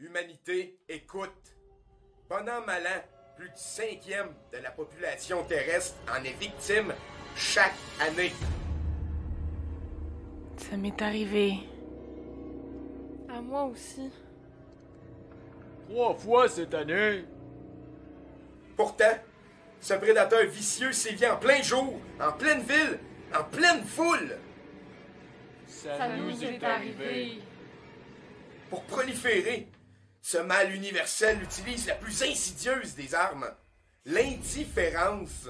Humanité, écoute. Pendant malin, plus du cinquième de la population terrestre en est victime chaque année. Ça m'est arrivé. À moi aussi. Trois fois cette année. Pourtant, ce prédateur vicieux sévit en plein jour, en pleine ville, en pleine foule. Ça, nous, est, arrivé. Pour proliférer, ce mal universel utilise la plus insidieuse des armes, l'indifférence.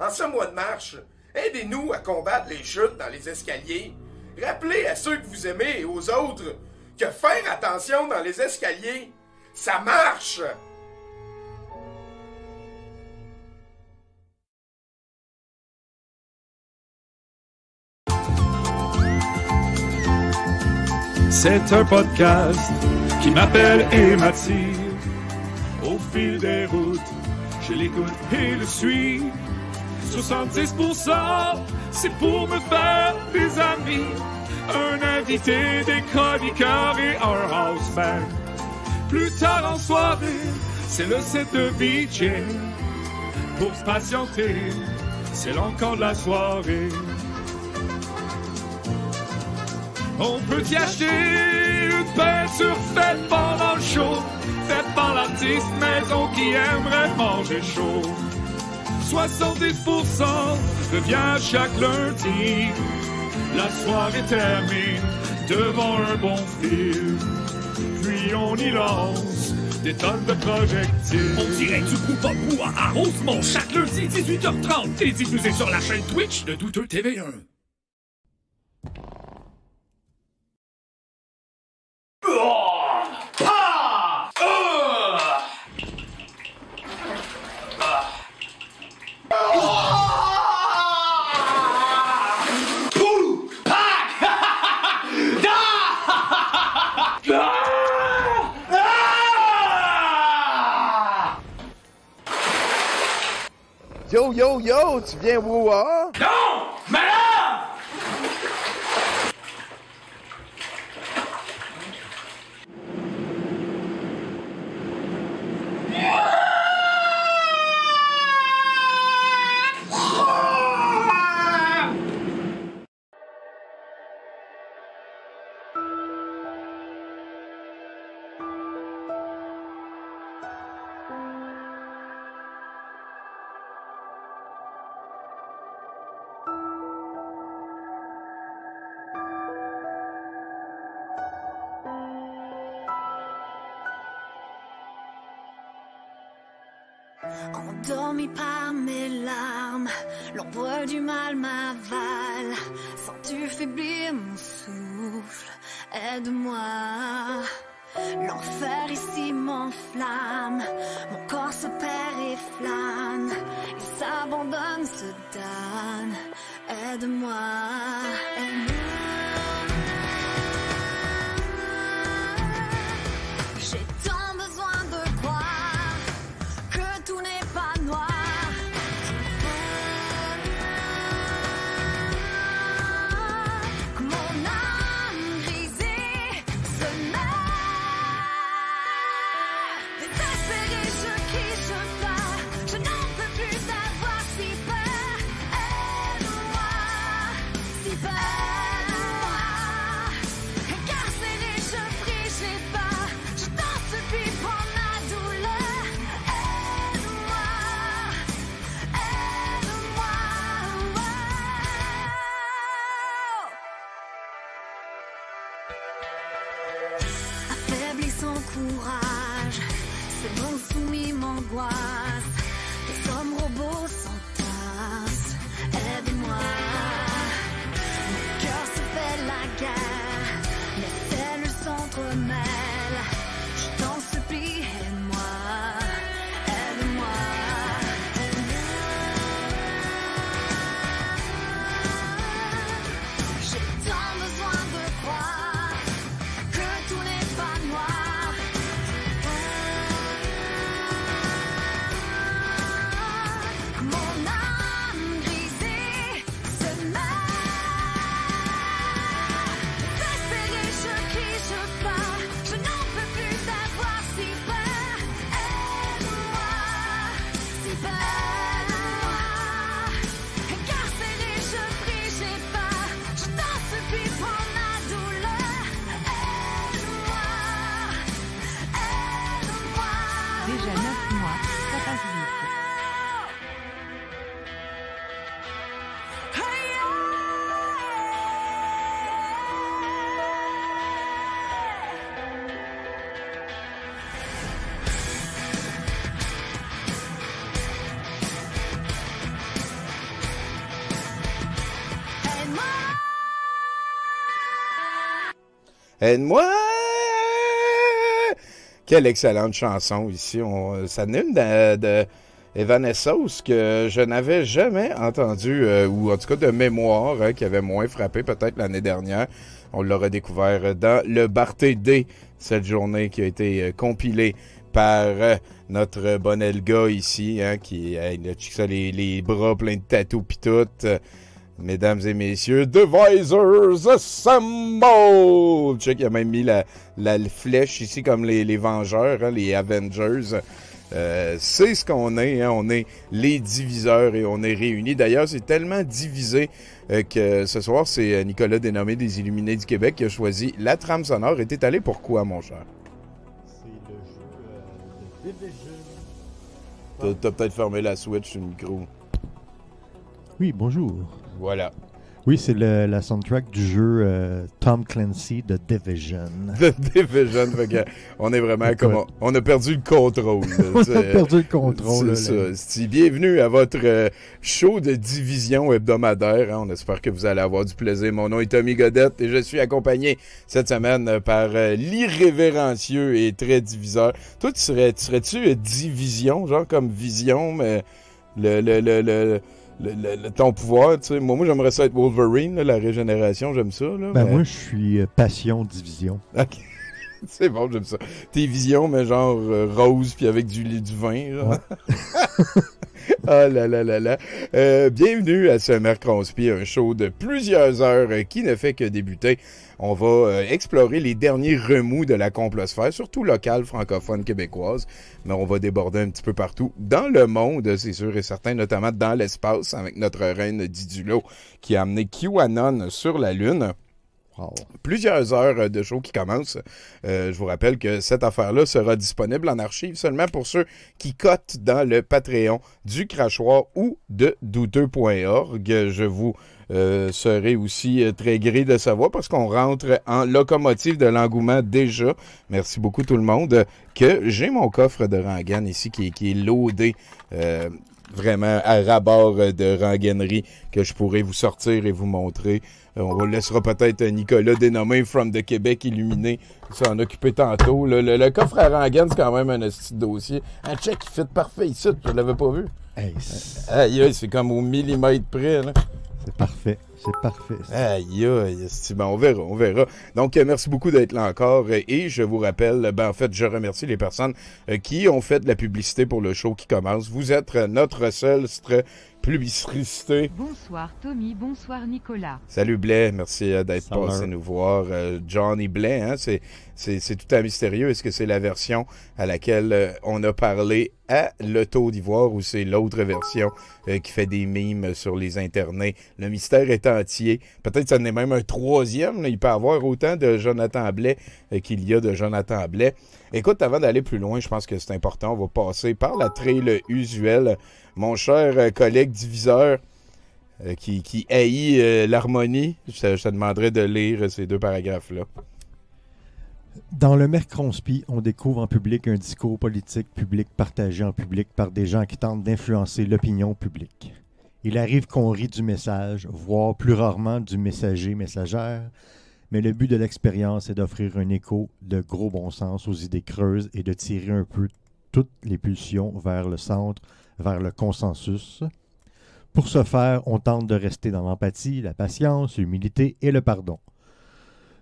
En ce mois de marche, aidez-nous à combattre les chutes dans les escaliers. Rappelez à ceux que vous aimez et aux autres que faire attention dans les escaliers, ça marche. C'est un podcast qui m'appelle et m'attire. Au fil des routes, je l'écoute et le suis. 70%, c'est pour me faire des amis. Un invité, des chroniqueurs et un houseman. Plus tard en soirée, c'est le set de VJ. Pour se patienter, c'est l'encore de la soirée. On peut y acheter une peinture faite pendant le show, faite par l'artiste maison qui aimerait manger chaud. 70% devient chaque lundi. La soirée termine devant un bon film. Puis on y lance des tonnes de projectiles. On dirait du coup pas à Rosemont chaque lundi 18h30 et diffusé sur la chaîne Twitch de Douteux TV1. yo, yo, it's viens au Aide-moi! Quelle excellente chanson ici. On, euh, ça n'est de, que je n'avais jamais entendu, euh, ou en tout cas de mémoire, hein, qui avait moins frappé peut-être l'année dernière. On l'aurait découvert dans le Barté D, cette journée qui a été euh, compilée par notre bon Elga ici, hein, qui a les, les, bras pleins de tatous pis tout. Mesdames et messieurs, divisors Assemble! Check, il a même mis la, flèche ici comme les, Vengeurs, hein, les Avengers. Euh, c'est ce qu'on est, hein. on est les diviseurs et on est réunis. D'ailleurs, c'est tellement divisé euh, que ce soir, c'est euh, Nicolas dénommé des Illuminés du Québec qui a choisi la trame sonore. Et t'es allé quoi, mon cher? C'est le jeu de Division. T'as, peut-être fermé la Switch, le micro. Oui, bonjour. Voilà. Oui, c'est la soundtrack du jeu euh, Tom Clancy de Division. De Division, on est vraiment comme on, a perdu le contrôle. on a perdu le contrôle. C'est ça. bienvenue à votre euh, show de division hebdomadaire. Hein. On espère que vous allez avoir du plaisir. Mon nom est Tommy Godette et je suis accompagné cette semaine par euh, l'irrévérencieux et très diviseur. Toi, tu serais, tu serais-tu division, genre comme vision, mais le, le, le, le le, ton pouvoir. Tu sais. Moi, j'aimerais ça être Wolverine, la régénération, j'aime ça. Là, ben, Moi, je suis euh, passion division. C'est bon, j'aime ça. Tes visions, mais genre euh, rose puis avec du, du vin. Oh là là là là. Euh, bienvenue à ce mercredi un show de plusieurs heures euh, qui ne fait que débuter. On va euh, explorer les derniers remous de la complosphère, surtout locale francophone québécoise, mais on va déborder un petit peu partout dans le monde, c'est sûr et certain, notamment dans l'espace, avec notre reine Didulo qui a amené QAnon sur la Lune. Plusieurs heures euh, de show qui commencent. Euh, je vous rappelle que cette affaire-là sera disponible en archive seulement pour ceux qui cotent dans le Patreon du Crachoir ou de douteux.org. Je vous euh, serai aussi très gré de savoir parce qu'on rentre en locomotive de l'engouement déjà. Merci beaucoup tout le monde. Que j'ai mon coffre de Rangan ici qui, est loadé vraiment à rabord euh, de rengainerie que je pourrais vous sortir et vous montrer. Euh, on laissera peut-être euh, Nicolas dénommé From the Québec illuminé s'en occuper tantôt. Le, coffre à rengaine, c'est quand même un petit dossier. Un check qui fit parfait ici, je l'avais pas vu. c'est comme au millimètre près. C'est parfait. C'est parfait. Aïe, ben, on verra, on verra. Donc, euh, merci beaucoup d'être là encore. Euh, et je vous rappelle, ben, en fait, je remercie les personnes euh, qui ont fait de la publicité pour le show qui commence. Vous êtes notre seul Bonsoir Tommy, bonsoir Nicolas. Salut Blais, merci euh, d'être passé nous voir. Euh, Johnny Blais, hein, c'est, c'est, tout un mystérieux. Est-ce que c'est la version à laquelle euh, on a parlé à Le d'Ivoire ou c'est l'autre version qui fait des mimes sur les internets? Le mystère est entier. Peut-être que ça en est même un troisième. Il peut y avoir autant de Jonathan Blais qu'il y a de Jonathan Blais. Écoute, avant d'aller plus loin, je pense que c'est important. On va passer par la trail usuelle mon cher euh, collègue diviseur euh, qui, haït euh, l'harmonie, je, te demanderais de lire ces deux paragraphes-là. Dans le Mercronspi, on découvre en public un discours politique public partagé en public par des gens qui tentent d'influencer l'opinion publique. Il arrive qu'on rit du message, voire plus rarement du messager, messagère, mais le but de l'expérience est d'offrir un écho de gros bon sens aux idées creuses et de tirer un peu toutes les pulsions vers le centre, vers le consensus. Pour ce faire, on tente de rester dans l'empathie, la patience, l'humilité et le pardon.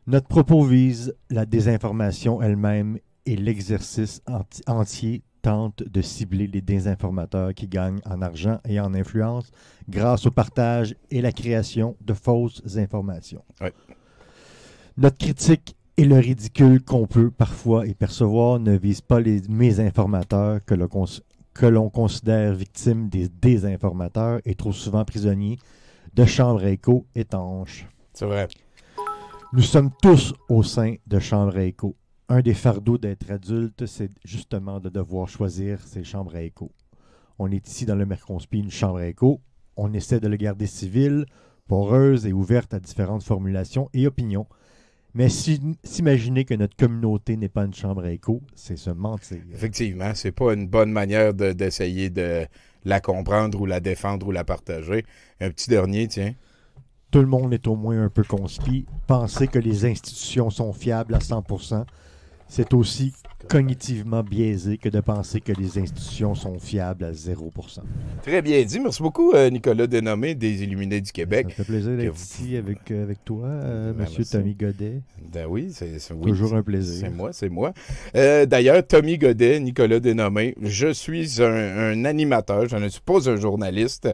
Notre propos vise la désinformation elle-même et l'exercice entier tente de cibler les désinformateurs qui gagnent en argent et en influence grâce au partage et la création de fausses informations. Notre critique et le ridicule qu'on peut parfois y percevoir ne vise pas les mésinformateurs que l'on considère victimes des désinformateurs et trop souvent prisonniers de chambres à écho étanches. C'est vrai. Nous sommes tous au sein de chambres à écho. Un des fardeaux d'être adulte, c'est justement de devoir choisir ses chambres à écho. On est ici dans le Merconspi, une chambre à écho. On essaie de le garder civil, poreuse et ouverte à différentes formulations et opinions mais s'imaginer que notre communauté n'est pas une chambre à écho, c'est se mentir. Effectivement, c'est pas une bonne manière d'essayer de la comprendre ou la défendre ou la partager. Un petit dernier, tiens. Tout le monde est au moins un peu conspi. Penser que les institutions sont fiables à 100 c'est aussi cognitivement biaisé que de penser que les institutions sont fiables à 0 Très bien dit. Merci beaucoup, euh, Nicolas Dénommé, des Illuminés du Québec. Ça fait plaisir d'être ici avec, euh, avec toi, euh, ben, Tommy Godet. Ben oui, c'est toujours un plaisir. C'est moi, c'est moi. D'ailleurs, Tommy Godet, Nicolas Dénommé, je suis un, un animateur, je ne suis pas un journaliste.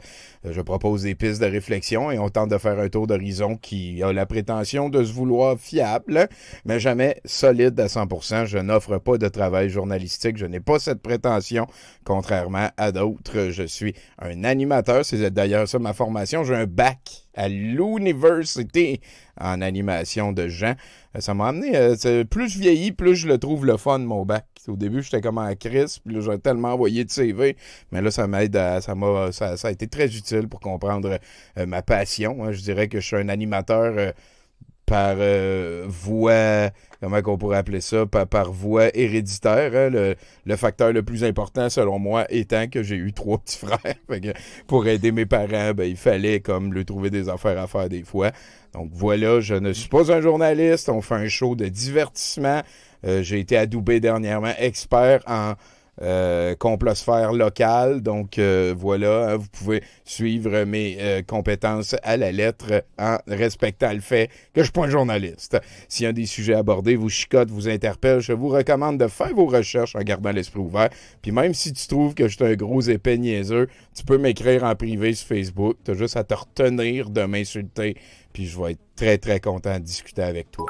Je propose des pistes de réflexion et on tente de faire un tour d'horizon qui a la prétention de se vouloir fiable, mais jamais solide à 100 Je n'offre pas de travail journalistique, je n'ai pas cette prétention, contrairement à d'autres. Je suis un animateur, c'est d'ailleurs ça ma formation, j'ai un bac à l'université en animation de gens. Euh, ça m'a amené, euh, plus je vieillis, plus je le trouve le fun, mon bac. Au début, j'étais comme en crise, puis là, j'ai tellement envoyé de CV, mais là, ça m'aide, ça, m'a, ça, a été très utile pour comprendre euh, ma passion. Hein. Je dirais que je suis un animateur par voie comment on pourrait appeler ça, par, voie héréditaire. Hein? Le, facteur le plus important, selon moi, étant que j'ai eu trois petits frères. pour aider mes parents, ben, il fallait comme le trouver des affaires à faire des fois. Donc voilà, je ne suis pas un journaliste. On fait un show de divertissement. Euh, j'ai été adoubé dernièrement expert en euh, complosphère locale. Donc euh, voilà, hein, vous pouvez suivre mes euh, compétences à la lettre en respectant le fait que je ne suis pas un journaliste. Si un des sujets abordés vous chicote, vous interpelle, je vous recommande de faire vos recherches en gardant l'esprit ouvert. Puis même si tu trouves que je suis un gros épais niaiseux, tu peux m'écrire en privé sur Facebook. Tu as juste à te retenir de m'insulter. Puis je vais être très très content de discuter avec toi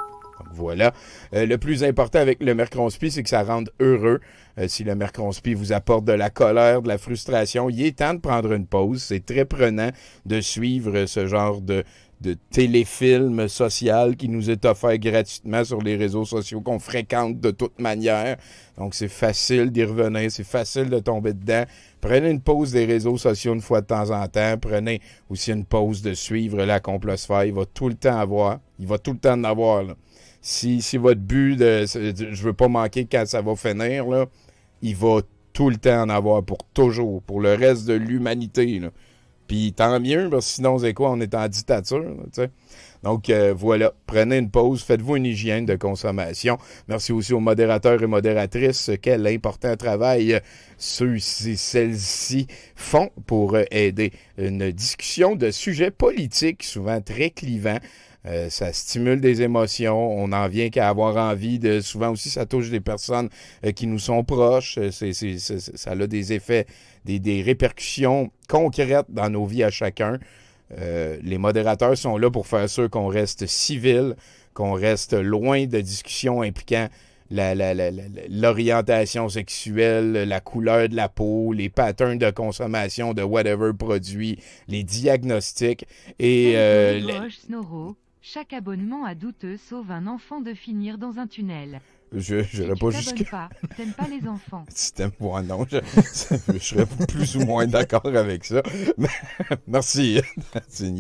voilà. Euh, le plus important avec le Merconspi, c'est que ça rende heureux. Euh, si le Merconspi vous apporte de la colère, de la frustration, il est temps de prendre une pause. C'est très prenant de suivre ce genre de, téléfilm social qui nous est offert gratuitement sur les réseaux sociaux qu'on fréquente de toute manière. Donc, c'est facile d'y revenir, c'est facile de tomber dedans. Prenez une pause des réseaux sociaux une fois de temps en temps. Prenez aussi une pause de suivre la complosphère. Il va tout le temps avoir. Il va tout le temps en avoir. Là si, votre but de je veux pas manquer quand ça va finir, il va tout le temps en avoir pour toujours, pour le reste de l'humanité. Puis tant mieux, parce que sinon, c'est quoi? On est en dictature. Donc euh, voilà, prenez une pause, faites-vous une hygiène de consommation. Merci aussi aux modérateurs et modératrices. Quel important travail euh, ceux-ci, celles-ci font pour euh, aider une discussion de sujets politiques souvent très clivants. Euh, ça stimule des émotions. On en vient qu'à avoir envie de. Souvent aussi, ça touche des personnes euh, qui nous sont proches. Euh, ça a des effets, des, répercussions concrètes dans nos vies à chacun. les modérateurs sont là pour faire sûr qu'on reste civil, qu'on reste loin de discussions impliquant l'orientation sexuelle, la couleur de la peau, les patterns de consommation de whatever produit, les diagnostics et chaque abonnement à douteux sauve un enfant de finir dans un tunnel. Je, je n'irai pas jusqu'à. T'aimes pas les enfants. si t'aimes moi, non. Je, serais plus ou moins d'accord avec ça. merci. C'est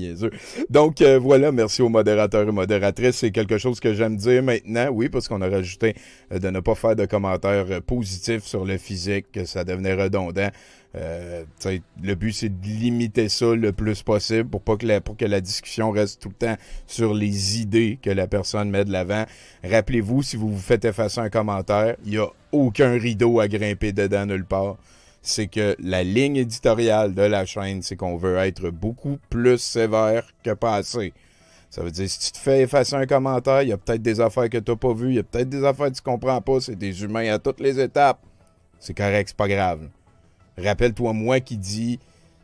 Donc, euh, voilà. Merci aux modérateurs et modératrices. C'est quelque chose que j'aime dire maintenant. Oui, parce qu'on a rajouté euh, de ne pas faire de commentaires euh, positifs sur le physique, que ça devenait redondant. Euh, le but, c'est de limiter ça le plus possible pour, pas que la, discussion reste tout le temps sur les idées que la personne met de l'avant. Rappelez-vous, si vous vous faites effacer un commentaire, il n'y a aucun rideau à grimper dedans nulle part. C'est que la ligne éditoriale de la chaîne, c'est qu'on veut être beaucoup plus sévère que passé. Ça veut dire, si tu te fais effacer un commentaire, il y a peut-être des affaires que tu n'as pas vues, il y a peut-être des affaires que tu comprends pas, c'est des humains à toutes les étapes. C'est correct, c'est pas grave. Rappelle-toi moi qui dis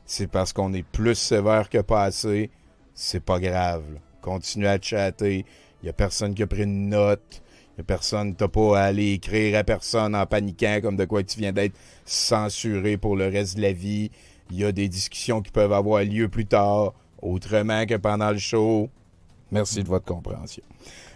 c'est parce qu'on est plus sévère que passé, c'est pas grave. Continue à chatter, il y a personne qui a pris une note, il y a personne, t'as pas à aller écrire à personne en paniquant comme de quoi tu viens d'être censuré pour le reste de la vie. Il y a des discussions qui peuvent avoir lieu plus tard, autrement que pendant le show. Merci de votre compréhension.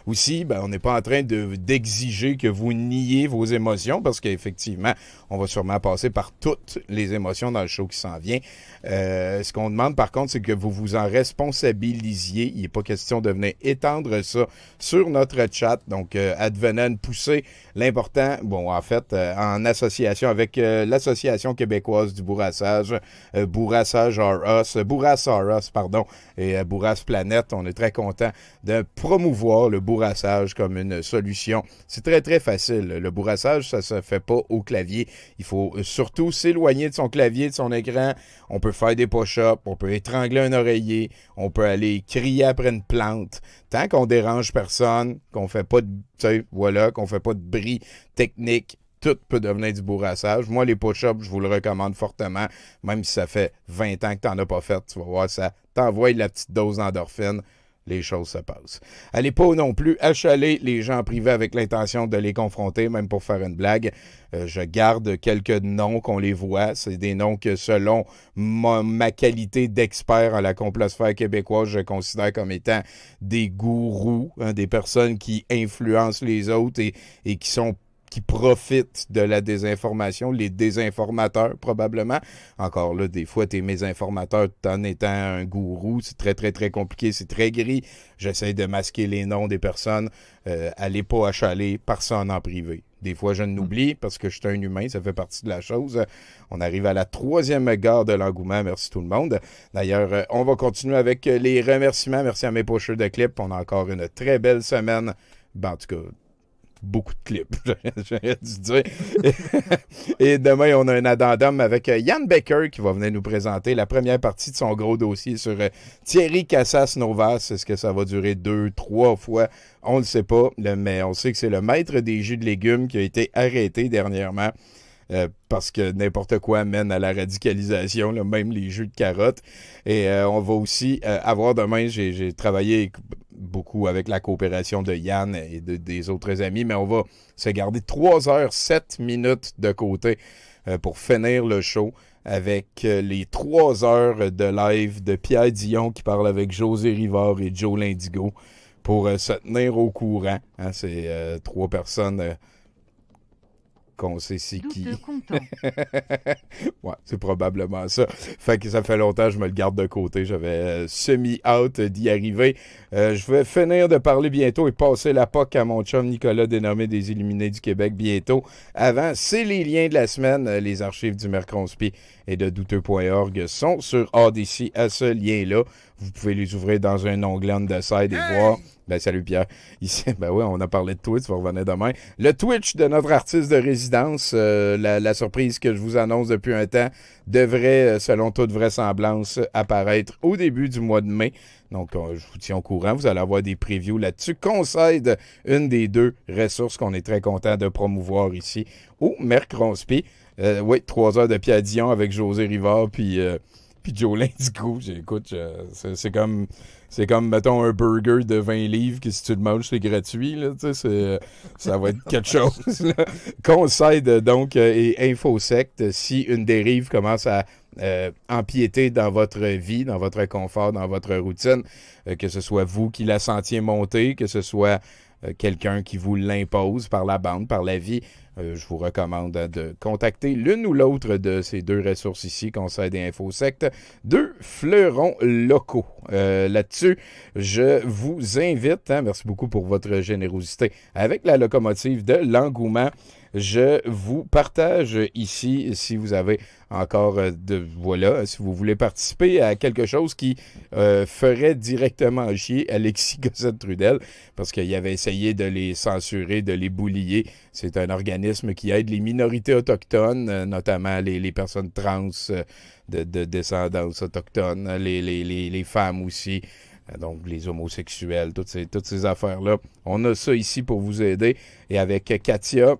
Aussi, ben, on n'est pas en train d'exiger que vous niez vos émotions parce qu'effectivement, on va sûrement passer par toutes les émotions dans le show qui s'en vient. Euh, ce qu'on demande, par contre, c'est que vous vous en responsabilisiez. Il n'est pas question de venir étendre ça sur notre chat. Donc, euh, advenant, pousser. L'important, bon, en fait, euh, en association avec euh, l'Association québécoise du bourrassage, Bourrassage RS, Bourrasse pardon, et Bourrasse Planète, on est très content de promouvoir le bourrassage comme une solution. C'est très, très facile. Le bourrassage, ça ne se fait pas au clavier. Il faut euh, surtout s'éloigner de son clavier, de son écran. On peut faire des push-ups, on peut étrangler un oreiller, on peut aller crier après une plante. Tant qu'on dérange personne, qu'on fait pas de, voilà, qu'on fait pas de bris technique, tout peut devenir du bourrassage. Moi, les push-ups, je vous le recommande fortement. Même si ça fait 20 ans que tu n'en as pas fait, tu vas voir, ça t'envoie la petite dose d'endorphine les choses se passent. Allez pas non plus achaler les gens privés avec l'intention de les confronter, même pour faire une blague. Euh, je garde quelques noms qu'on les voit. C'est des noms que, selon ma, qualité d'expert à la complosphère québécoise, je considère comme étant des gourous, hein, des personnes qui influencent les autres et, et qui sont qui profitent de la désinformation, les désinformateurs probablement. Encore là, des fois, tu t'es mes informateurs, en étant un gourou. C'est très, très, très compliqué. C'est très gris. J'essaye de masquer les noms des personnes. Euh, allez pas achaler personne en privé. Des fois, je n'oublie parce que je suis un humain, ça fait partie de la chose. On arrive à la troisième gare de l'engouement. Merci tout le monde. D'ailleurs, euh, on va continuer avec les remerciements. Merci à mes pocheurs de clips. On a encore une très belle semaine. Ben, en tout cas, beaucoup de clips, j'aurais dû dire. Et demain, on a un addendum avec euh, Yann Becker qui va venir nous présenter la première partie de son gros dossier sur euh, Thierry Cassas novas Est-ce que ça va durer deux, trois fois? On ne le sait pas, mais on sait que c'est le maître des jus de légumes qui a été arrêté dernièrement. Euh, parce que n'importe quoi mène à la radicalisation, même les jus de carottes. Et on va aussi avoir demain, j'ai travaillé beaucoup avec la coopération de Yann et des autres amis, mais on va se garder 3 heures 7 minutes de côté euh, pour finir le show avec euh, les 3 heures de live de Pierre Dion qui parle avec José Rivard et Joe Lindigo pour euh, se tenir au courant. Hein. C'est trois personnes qu'on sait c'est qui. ouais, c'est probablement ça. Fait que ça fait longtemps que je me le garde de côté. J'avais euh, semi-out d'y arriver. Euh, je vais finir de parler bientôt et passer la POC à mon chum Nicolas, dénommé des Illuminés du Québec, bientôt. Avant, c'est les liens de la semaine. Euh, les archives du Merconspi et de douteux.org sont sur ADC à ce lien-là. Vous pouvez les ouvrir dans un onglet de side et voir. Ben, salut Pierre. Ici, ben ouais, on a parlé de Twitch, on revenir demain. Le Twitch de notre artiste de résidence, euh, la, surprise que je vous annonce depuis un temps, devrait, euh, selon toute vraisemblance, apparaître au début du mois de mai. Donc, euh, je vous tiens au courant. Vous allez avoir des previews là-dessus. Concède une des deux ressources qu'on est très content de promouvoir ici. Ou Mercredi, Euh, oui, trois heures de Pierre avec José Rivard, puis puis Jolin, du coup, j'écoute, c'est comme, c'est comme, mettons, un burger de 20 livres que si tu le manges, c'est gratuit, là, tu sais, ça va être quelque chose, conseil donc, euh, et infosecte, si une dérive commence à euh, empiéter dans votre vie, dans votre confort, dans votre routine, euh, que ce soit vous qui la sentiez monter, que ce soit euh, quelqu'un qui vous l'impose par la bande, par la vie, euh, je vous recommande de contacter l'une ou l'autre de ces deux ressources ici, Conseil des Infosectes, deux fleurons locaux. Euh, là-dessus, je vous invite, hein, merci beaucoup pour votre générosité, avec la locomotive de l'engouement je vous partage ici si vous avez encore euh, de voilà, si vous voulez participer à quelque chose qui euh, ferait directement chier Alexis gossette Trudel, parce qu'il avait essayé de les censurer, de les boulier. C'est un organisme qui aide les minorités autochtones, euh, notamment les, personnes trans de, descendance autochtone, les, femmes aussi donc les homosexuels, toutes ces affaires-là. On a ça ici pour vous aider. Et avec Katia,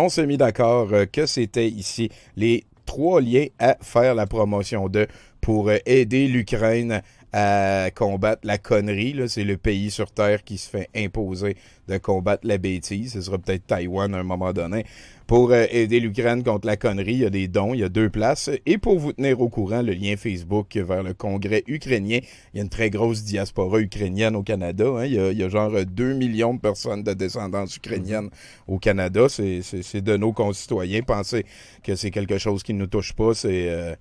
on s'est mis d'accord euh, que c'était ici les trois liens à faire la promotion de pour euh, aider l'Ukraine à combattre la connerie. C'est le pays sur Terre qui se fait imposer de combattre la bêtise. Ce sera peut-être Taïwan à un moment donné pour euh, aider l'Ukraine contre la connerie. Il y a des dons, il y a deux places. Et pour vous tenir au courant, le lien Facebook vers le congrès ukrainien. Il y a une très grosse diaspora ukrainienne au Canada. Hein. Il, y a, genre 2 millions de personnes de descendance ukrainienne au Canada. C'est de nos concitoyens. Penser que c'est quelque chose qui ne nous touche pas, c'est euh,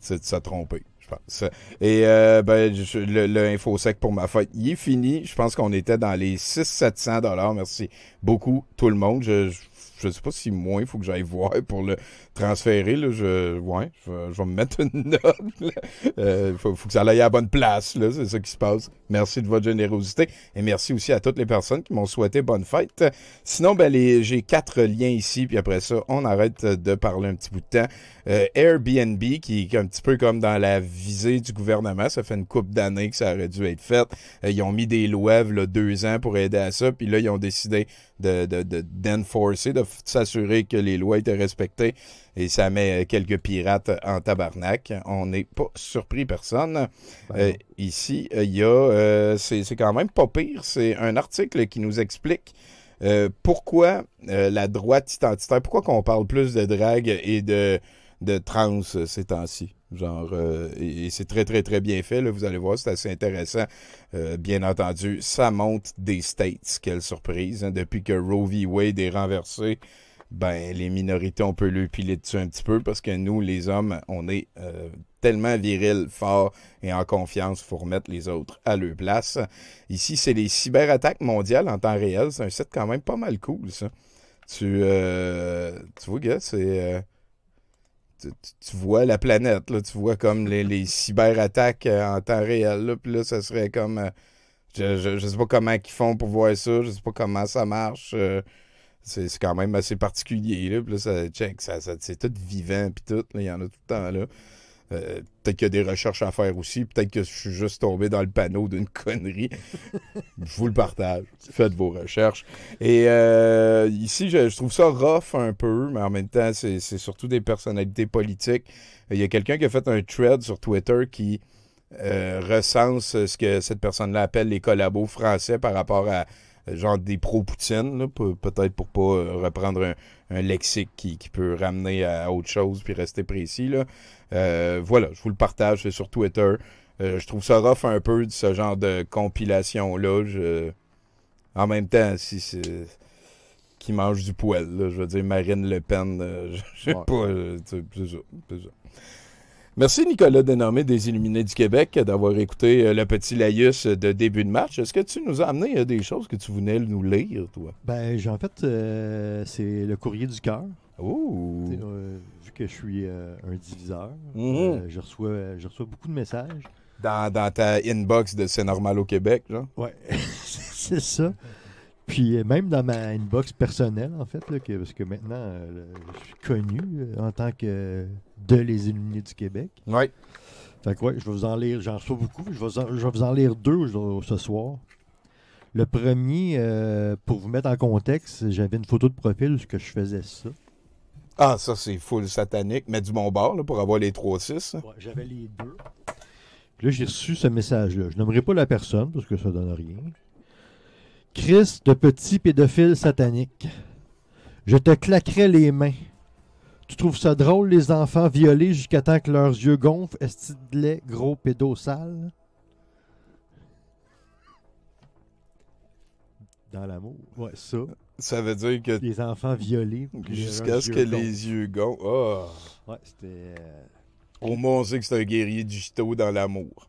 c'est de se tromper. Et l'info euh, ben, le, pour ma fête, il est fini. Je pense qu'on était dans les 6-700 dollars. Merci beaucoup tout le monde. je je sais pas si moi, il faut que j'aille voir pour le transféré, Là, je, ouais, je, vais me mettre une note. Il euh, faut, que ça aille à bonne place. C'est ça qui se passe. Merci de votre générosité. Et merci aussi à toutes les personnes qui m'ont souhaité bonne fête. Sinon, ben, j'ai quatre liens ici. Puis après ça, on arrête de parler un petit bout de temps. Euh, Airbnb, qui est un petit peu comme dans la visée du gouvernement. Ça fait une coupe d'années que ça aurait dû être fait. Euh, ils ont mis des lois là, deux ans pour aider à ça. Puis là, ils ont décidé d'enforcer, de, de s'assurer que les lois étaient respectées et ça met euh, quelques pirates en tabarnak. On n'est pas surpris personne. Ben euh, ici, euh, il y a, c'est quand même pas pire. C'est un article qui nous explique pourquoi la droite identitaire, pourquoi qu'on parle plus de drague et de, trans ces temps-ci? Genre, et, c'est très, très, très bien fait. vous allez voir, c'est assez intéressant. bien entendu, ça monte des States. Quelle surprise. Hein, depuis que Roe v. Wade est renversé, ben les minorités, on peut le piler dessus un petit peu parce que nous, les hommes, on est euh, tellement virils, forts et en confiance pour mettre les autres à leur place. Ici, c'est les cyberattaques mondiales en temps réel. C'est un site quand même pas mal cool, ça. Tu, euh, tu vois, gars, c'est... Euh, tu, vois la planète, là, tu vois comme les, les cyberattaques en temps réel, là, puis là, ça serait comme... Je, ne sais pas comment ils font pour voir ça, je sais pas comment ça marche c'est quand même assez particulier. Là. ça, c'est tout vivant, puis tout. il y en a tout le temps, là. Euh, peut-être qu'il y a des recherches à faire aussi. Peut-être que je suis juste tombé dans le panneau d'une connerie. je vous le partage. Faites vos recherches. Et euh, ici, je, trouve ça rough un peu, mais en même temps, c'est surtout des personnalités politiques. Il y a quelqu'un qui a fait un thread sur Twitter qui euh, recense ce que cette personne-là appelle les collabos français par rapport à euh, genre des pro-Poutine, peut-être pour pas euh, reprendre un, lexique qui, peut ramener à autre chose puis rester précis. Là. Euh, voilà, je vous le partage, c'est sur Twitter. je trouve ça rough un peu de ce genre de compilation-là. En même temps, si c'est qui mange du poêle, je veux dire Marine Le Pen, je je sais pas, c'est ça. Merci Nicolas Dénommé des Illuminés du Québec d'avoir écouté euh, le petit laïus de début de match. Est-ce que tu nous as amené euh, des choses que tu venais nous lire, toi? Ben, en fait, euh, c'est le courrier du cœur. Oh! vu que je suis un diviseur, mm-hmm. je, reçois, je reçois beaucoup de messages. Dans, ta inbox de C'est normal au Québec, genre? Oui, c'est ça. Puis euh, même dans ma inbox personnelle, en fait, parce que maintenant, euh, je suis connu euh, en tant que de les Illuminés du Québec. Oui. Fait que ouais, je vais vous en lire, j'en reçois beaucoup, je vais, je vais, vous en lire deux ce soir. Le premier, pour vous mettre en contexte, j'avais une photo de profil où que je faisais ça. Ah, ça c'est full satanique, mais du bon bord là, pour avoir les 3-6. Hein. j'avais les deux. Puis là, j'ai reçu ce message-là. Je nommerai pas la personne parce que ça donne rien. Christ, de petit pédophile satanique. Je te claquerai les mains. Tu trouves ça drôle, les enfants violés jusqu'à temps que leurs yeux gonflent, est de lait, gros pédo sale? Dans l'amour. Ouais, ça. Ça veut dire que. Les enfants violés. Jusqu'à ce que les yeux gonflent. Oh. Ouais, c'était. Euh, Au moins, on sait que c'est un guerrier du dans l'amour.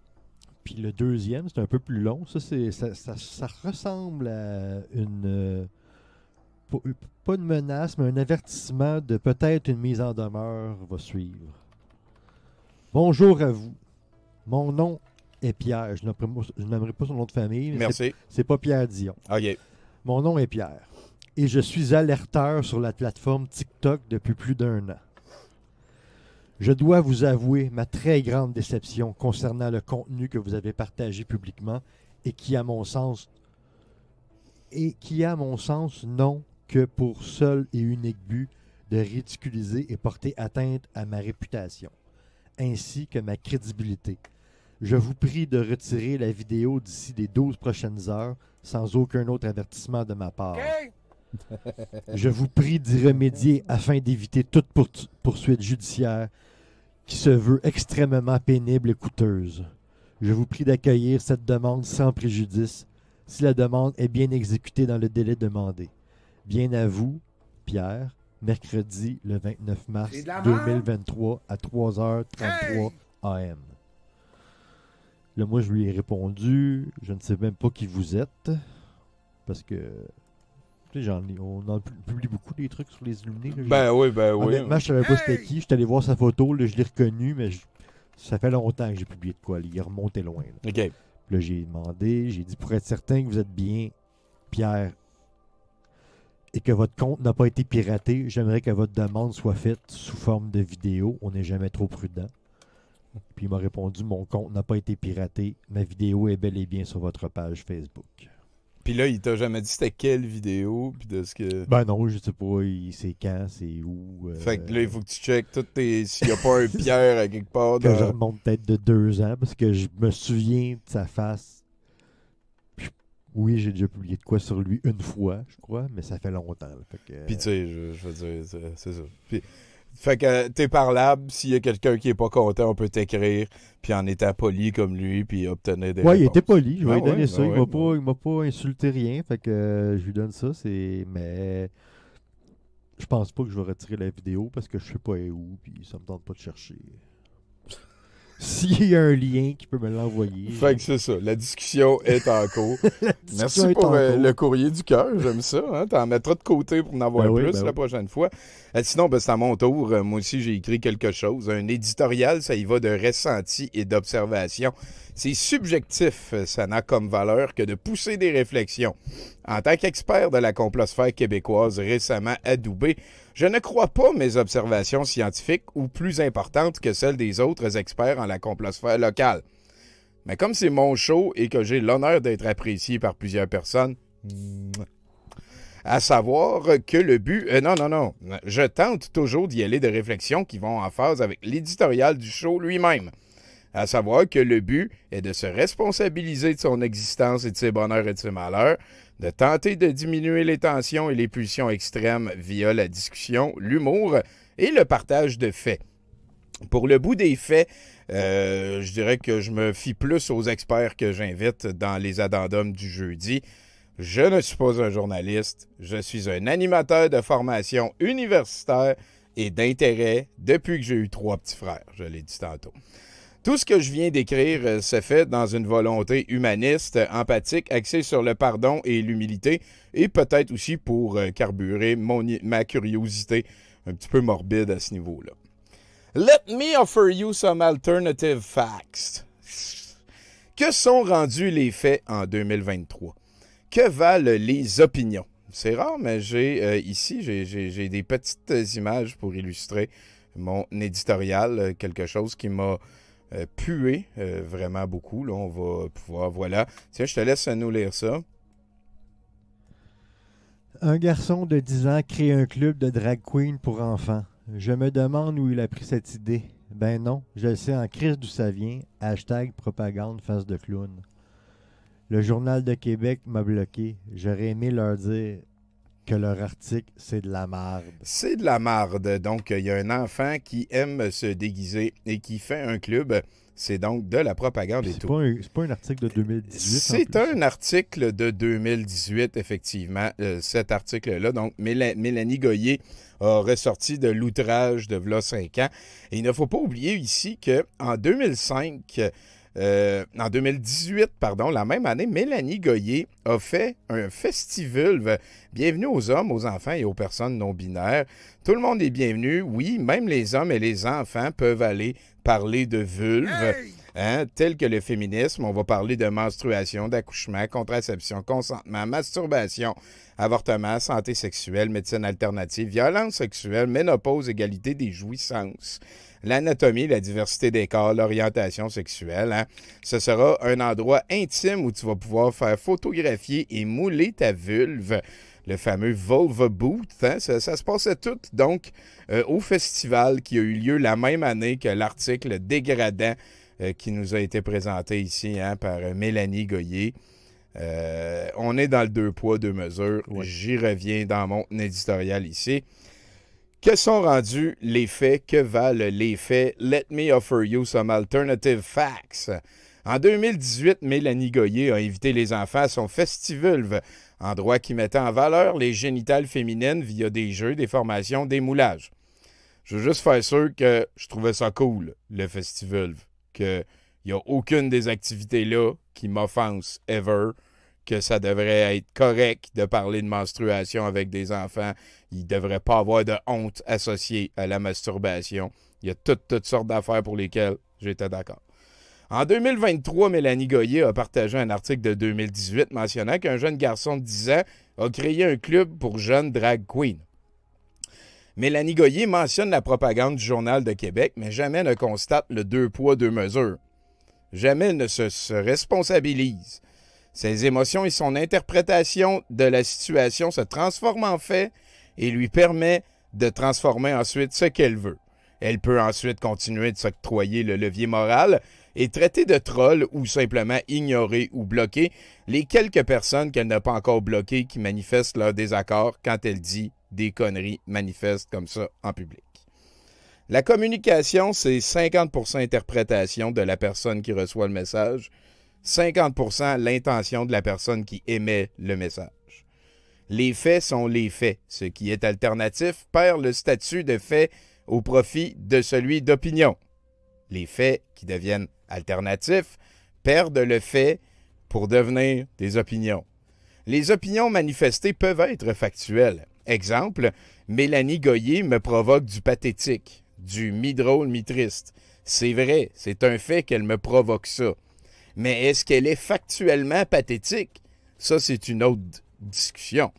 Puis le deuxième, c'est un peu plus long. Ça, ça, ressemble à une. Euh, pas une menace, mais un avertissement de peut-être une mise en demeure va suivre. Bonjour à vous. Mon nom est Pierre. Je n'aimerais pas son nom de famille. Mais Merci. C'est pas Pierre Dion. OK. Ah, Mon nom est Pierre. Et je suis alerteur sur la plateforme TikTok depuis plus d'un an. Je dois vous avouer ma très grande déception concernant le contenu que vous avez partagé publiquement et qui, à mon sens, et qui, à mon sens, n'ont que pour seul et unique but de ridiculiser et porter atteinte à ma réputation, ainsi que ma crédibilité. Je vous prie de retirer la vidéo d'ici les 12 prochaines heures, sans aucun autre avertissement de ma part. Je vous prie d'y remédier afin d'éviter toute poursuite judiciaire qui se veut extrêmement pénible et coûteuse. Je vous prie d'accueillir cette demande sans préjudice si la demande est bien exécutée dans le délai demandé. Bien à vous, Pierre, mercredi le 29 mars 2023 à 3h33 AM. Là, moi, je lui ai répondu, je ne sais même pas qui vous êtes, parce que on en publie beaucoup des trucs sur les Illuminés. ben oui, ben oui. Honnêtement, je savais pas c'était qui. suis allé voir sa photo, je l'ai reconnu, mais ça fait longtemps que j'ai publié de quoi. Là. Il remonté loin. OK. là, j'ai demandé, j'ai dit pour être certain que vous êtes bien, Pierre, et que votre compte n'a pas été piraté, j'aimerais que votre demande soit faite sous forme de vidéo. On n'est jamais trop prudent. Puis il m'a répondu Mon compte n'a pas été piraté. Ma vidéo est bel et bien sur votre page Facebook. Puis là, il t'a jamais dit c'était quelle vidéo, puis de ce que... Ben non, je sais pas, il c'est quand, c'est où. Euh, fait que là, il faut que tu checkes toutes tes... s'il y a pas un pierre à quelque part. je remonte peut-être de deux ans, parce que je me souviens de sa face. Puis, oui, j'ai déjà publié de quoi sur lui une fois, je crois, mais ça fait longtemps. fait Puis tu sais, euh, je, je veux dire, c'est ça. Puis... Fait que t'es parlable. S'il y a quelqu'un qui est pas content, on peut t'écrire. Puis en étant poli comme lui, puis obtenir des. Ouais, il était poli. Je vais ben lui donner ça. Ben ben il m'a pas, insulté rien. Fait que euh, je lui donne ça. C'est mais je pense pas que je vais retirer la vidéo parce que je sais pas où. Puis ça me tente pas de chercher. S'il y a un lien qui peut me l'envoyer. Fait que c'est ça. La discussion est en cours. Merci pour euh, le courrier du cœur. J'aime ça. Hein? T'en mettras de côté pour en avoir ben plus ben la prochaine fois. Euh, sinon, ben, c'est à mon tour. Euh, moi aussi, j'ai écrit quelque chose. Un éditorial, ça y va de ressenti et d'observation. C'est subjectif, ça euh, n'a comme valeur que de pousser des réflexions. En tant qu'expert de la complosphère québécoise récemment adoubée, je ne crois pas mes observations scientifiques ou plus importantes que celles des autres experts en la complosphère locale. Mais comme c'est mon show et que j'ai l'honneur d'être apprécié par plusieurs personnes, à savoir que le but... Euh, non, non, non. Je tente toujours d'y aller de réflexions qui vont en phase avec l'éditorial du show lui-même à savoir que le but est de se responsabiliser de son existence et de ses bonheurs et de ses malheurs, de tenter de diminuer les tensions et les pulsions extrêmes via la discussion, l'humour et le partage de faits. Pour le bout des faits, euh, je dirais que je me fie plus aux experts que j'invite dans les addendums du jeudi. Je ne suis pas un journaliste, je suis un animateur de formation universitaire et d'intérêt depuis que j'ai eu trois petits frères, je l'ai dit tantôt. Tout ce que je viens d'écrire euh, se fait dans une volonté humaniste, empathique, axée sur le pardon et l'humilité, et peut-être aussi pour euh, carburer ma curiosité un petit peu morbide à ce niveau-là. Let me offer you some alternative facts. Que sont rendus les faits en 2023? Que valent les opinions? C'est rare, mais j'ai euh, ici, j'ai des petites images pour illustrer mon éditorial, quelque chose qui m'a euh, puer euh, vraiment beaucoup. Là, on va pouvoir, voilà. Tiens, je te laisse nous lire ça. Un garçon de 10 ans crée un club de drag queen pour enfants. Je me demande où il a pris cette idée. Ben non, je le sais en crise d'où ça vient. Hashtag propagande face de clown. Le journal de Québec m'a bloqué. J'aurais aimé leur dire que leur article, c'est de la marde. C'est de la marde. Donc, il y a un enfant qui aime se déguiser et qui fait un club. C'est donc de la propagande et tout. C'est pas un article de 2018. C'est un article de 2018, effectivement, euh, cet article-là. Donc, Mélanie Goyer a ressorti de l'outrage de Vla 5 ans. Et il ne faut pas oublier ici qu'en 2005, euh, en 2018, pardon, la même année, Mélanie Goyer a fait un festival Bienvenue aux hommes, aux enfants et aux personnes non binaires. Tout le monde est bienvenu. Oui, même les hommes et les enfants peuvent aller parler de vulve. Hein, tel que le féminisme, on va parler de menstruation, d'accouchement, contraception, consentement, masturbation, avortement, santé sexuelle, médecine alternative, violence sexuelle, ménopause, égalité des jouissances l'anatomie, la diversité des corps, l'orientation sexuelle. Hein. Ce sera un endroit intime où tu vas pouvoir faire photographier et mouler ta vulve le fameux vulva boot hein, ». Ça, se passait tout donc euh, au festival qui a eu lieu la même année que l'article dégradant euh, qui nous a été présenté ici hein, par euh, Mélanie Goyer. on est dans le deux poids, deux mesures. J'y reviens dans mon éditorial ici. Que sont rendus les faits? Que valent les faits? Let me offer you some alternative facts. En 2018, Mélanie Goyer a invité les enfants à son festivulve, endroit qui mettait en valeur les génitales féminines via des jeux, des formations, des moulages. Je veux juste faire sûr que je trouvais ça cool, le festivulve, qu'il n'y a aucune des activités-là qui m'offense ever, que ça devrait être correct de parler de menstruation avec des enfants il devrait pas avoir de honte associée à la masturbation. Il y a toutes, toutes sortes d'affaires pour lesquelles j'étais d'accord. En 2023, Mélanie Goyer a partagé un article de 2018 mentionnant qu'un jeune garçon de 10 ans a créé un club pour jeunes drag queens. Mélanie Goyer mentionne la propagande du Journal de Québec, mais jamais ne constate le deux poids, deux mesures. Jamais ne se responsabilise. Ses émotions et son interprétation de la situation se transforment en fait et lui permet de transformer ensuite ce qu'elle veut. Elle peut ensuite continuer de s'octroyer le levier moral et traiter de troll ou simplement ignorer ou bloquer les quelques personnes qu'elle n'a pas encore bloquées qui manifestent leur désaccord quand elle dit des conneries manifestes comme ça en public. La communication, c'est 50% interprétation de la personne qui reçoit le message, 50% l'intention de la personne qui émet le message. Les faits sont les faits. Ce qui est alternatif perd le statut de fait au profit de celui d'opinion. Les faits qui deviennent alternatifs perdent le fait pour devenir des opinions. Les opinions manifestées peuvent être factuelles. Exemple, Mélanie Goyer me provoque du pathétique, du mi-drôle, mi-triste. C'est vrai, c'est un fait qu'elle me provoque ça. Mais est-ce qu'elle est factuellement pathétique? Ça, c'est une autre discussion.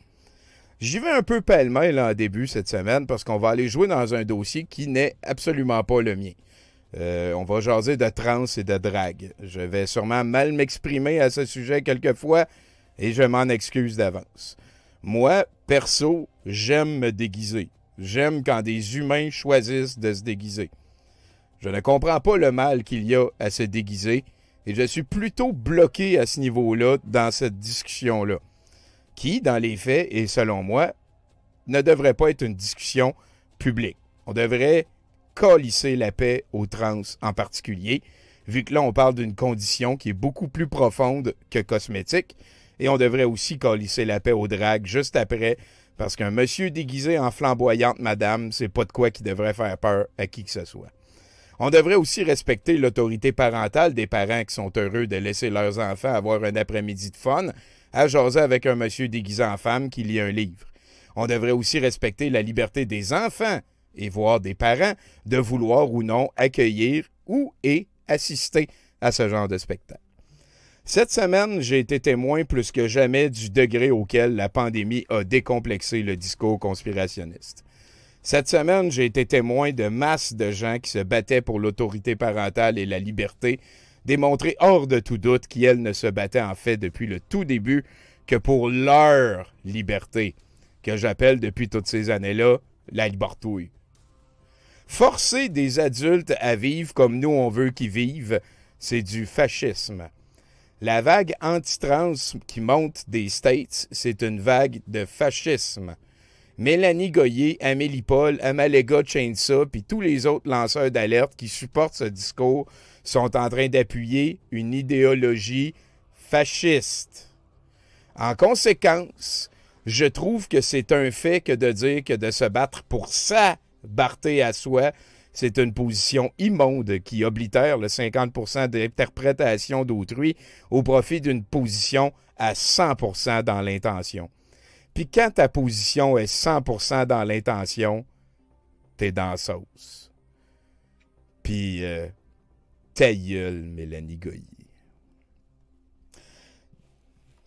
J'y vais un peu pêle-mêle en début cette semaine parce qu'on va aller jouer dans un dossier qui n'est absolument pas le mien. Euh, on va jaser de trans et de drague. Je vais sûrement mal m'exprimer à ce sujet quelquefois et je m'en excuse d'avance. Moi, perso, j'aime me déguiser. J'aime quand des humains choisissent de se déguiser. Je ne comprends pas le mal qu'il y a à se déguiser et je suis plutôt bloqué à ce niveau-là dans cette discussion-là qui, dans les faits, et selon moi, ne devrait pas être une discussion publique. On devrait colisser la paix aux trans en particulier, vu que là, on parle d'une condition qui est beaucoup plus profonde que cosmétique, et on devrait aussi colisser la paix aux dragues juste après, parce qu'un monsieur déguisé en flamboyante madame, c'est pas de quoi qui devrait faire peur à qui que ce soit. On devrait aussi respecter l'autorité parentale des parents qui sont heureux de laisser leurs enfants avoir un après-midi de fun, à jaser avec un monsieur déguisé en femme qui lit un livre. On devrait aussi respecter la liberté des enfants et voire des parents de vouloir ou non accueillir ou et assister à ce genre de spectacle. Cette semaine, j'ai été témoin plus que jamais du degré auquel la pandémie a décomplexé le discours conspirationniste. Cette semaine, j'ai été témoin de masses de gens qui se battaient pour l'autorité parentale et la liberté démontrer hors de tout doute qu'elle ne se battait en fait depuis le tout début que pour leur liberté, que j'appelle depuis toutes ces années-là la libertouille. Forcer des adultes à vivre comme nous on veut qu'ils vivent, c'est du fascisme. La vague anti-trans qui monte des States, c'est une vague de fascisme. Mélanie Goyer, Amélie Paul, Amalega Chainsa, et tous les autres lanceurs d'alerte qui supportent ce discours sont en train d'appuyer une idéologie fasciste. En conséquence, je trouve que c'est un fait que de dire que de se battre pour ça, barté à soi, c'est une position immonde qui oblitère le 50 d'interprétation d'autrui au profit d'une position à 100 dans l'intention. Puis quand ta position est 100 dans l'intention, t'es dans sauce. Puis euh, ta Mélanie Goyer.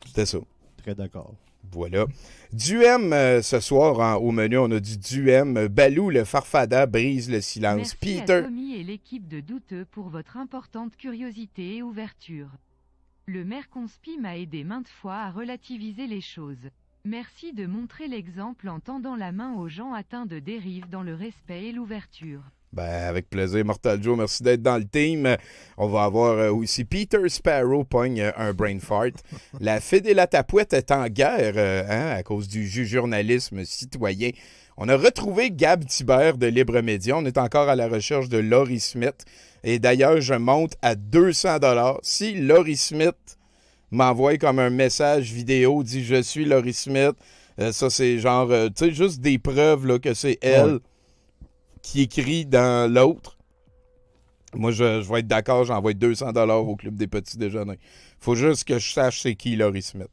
C'était ça. Très d'accord. Voilà. Duhem, euh, ce soir, au menu, on a du Duem. Euh, Balou, le farfada, brise le silence. Merci Peter. et l'équipe de Douteux pour votre importante curiosité et ouverture. Le maire Conspi m'a aidé maintes fois à relativiser les choses. Merci de montrer l'exemple en tendant la main aux gens atteints de dérive dans le respect et l'ouverture. Ben, avec plaisir, Mortal Joe, merci d'être dans le team. On va avoir euh, aussi Peter Sparrow pogne euh, un brain fart. La Fédé la Tapouette est en guerre euh, hein, à cause du juge journalisme citoyen. On a retrouvé Gab tibert de Libre Média. On est encore à la recherche de Laurie Smith. Et d'ailleurs, je monte à 200 Si Laurie Smith m'envoie comme un message vidéo, dit « Je suis Laurie Smith », ça, c'est genre, tu sais, juste des preuves là, que c'est elle qui écrit dans l'autre, moi, je, vais être d'accord, j'envoie 200 dollars au Club des Petits Déjeuners. faut juste que je sache c'est qui Laurie Smith.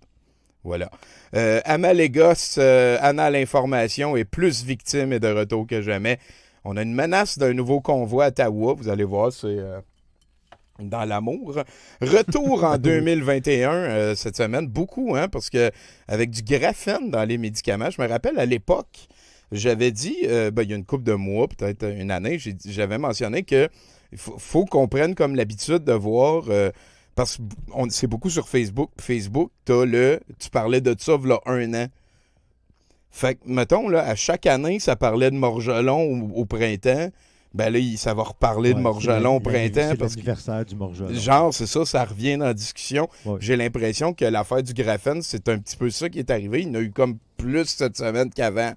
Voilà. Euh, Amalégos, euh, Anna l'information est plus victime et de retour que jamais. On a une menace d'un nouveau convoi à Ottawa. Vous allez voir, c'est... Euh, dans l'amour. Retour en 2021 euh, cette semaine, beaucoup, hein, parce que avec du graphène dans les médicaments, je me rappelle à l'époque, j'avais dit, euh, ben, il y a une couple de mois, peut-être une année, j'avais mentionné que faut, faut qu'on prenne comme l'habitude de voir. Euh, parce que c'est beaucoup sur Facebook. Facebook, as le. Tu parlais de ça il y a un an. Fait que, mettons, là, à chaque année, ça parlait de Morgelon au, printemps. Ben là, ça va reparler de Morgelon au printemps. C'est l'anniversaire du Morgelon. Genre, c'est ça, ça revient dans la discussion. J'ai l'impression que l'affaire du graphène, c'est un petit peu ça qui est arrivé. Il y en a eu comme plus cette semaine qu'avant.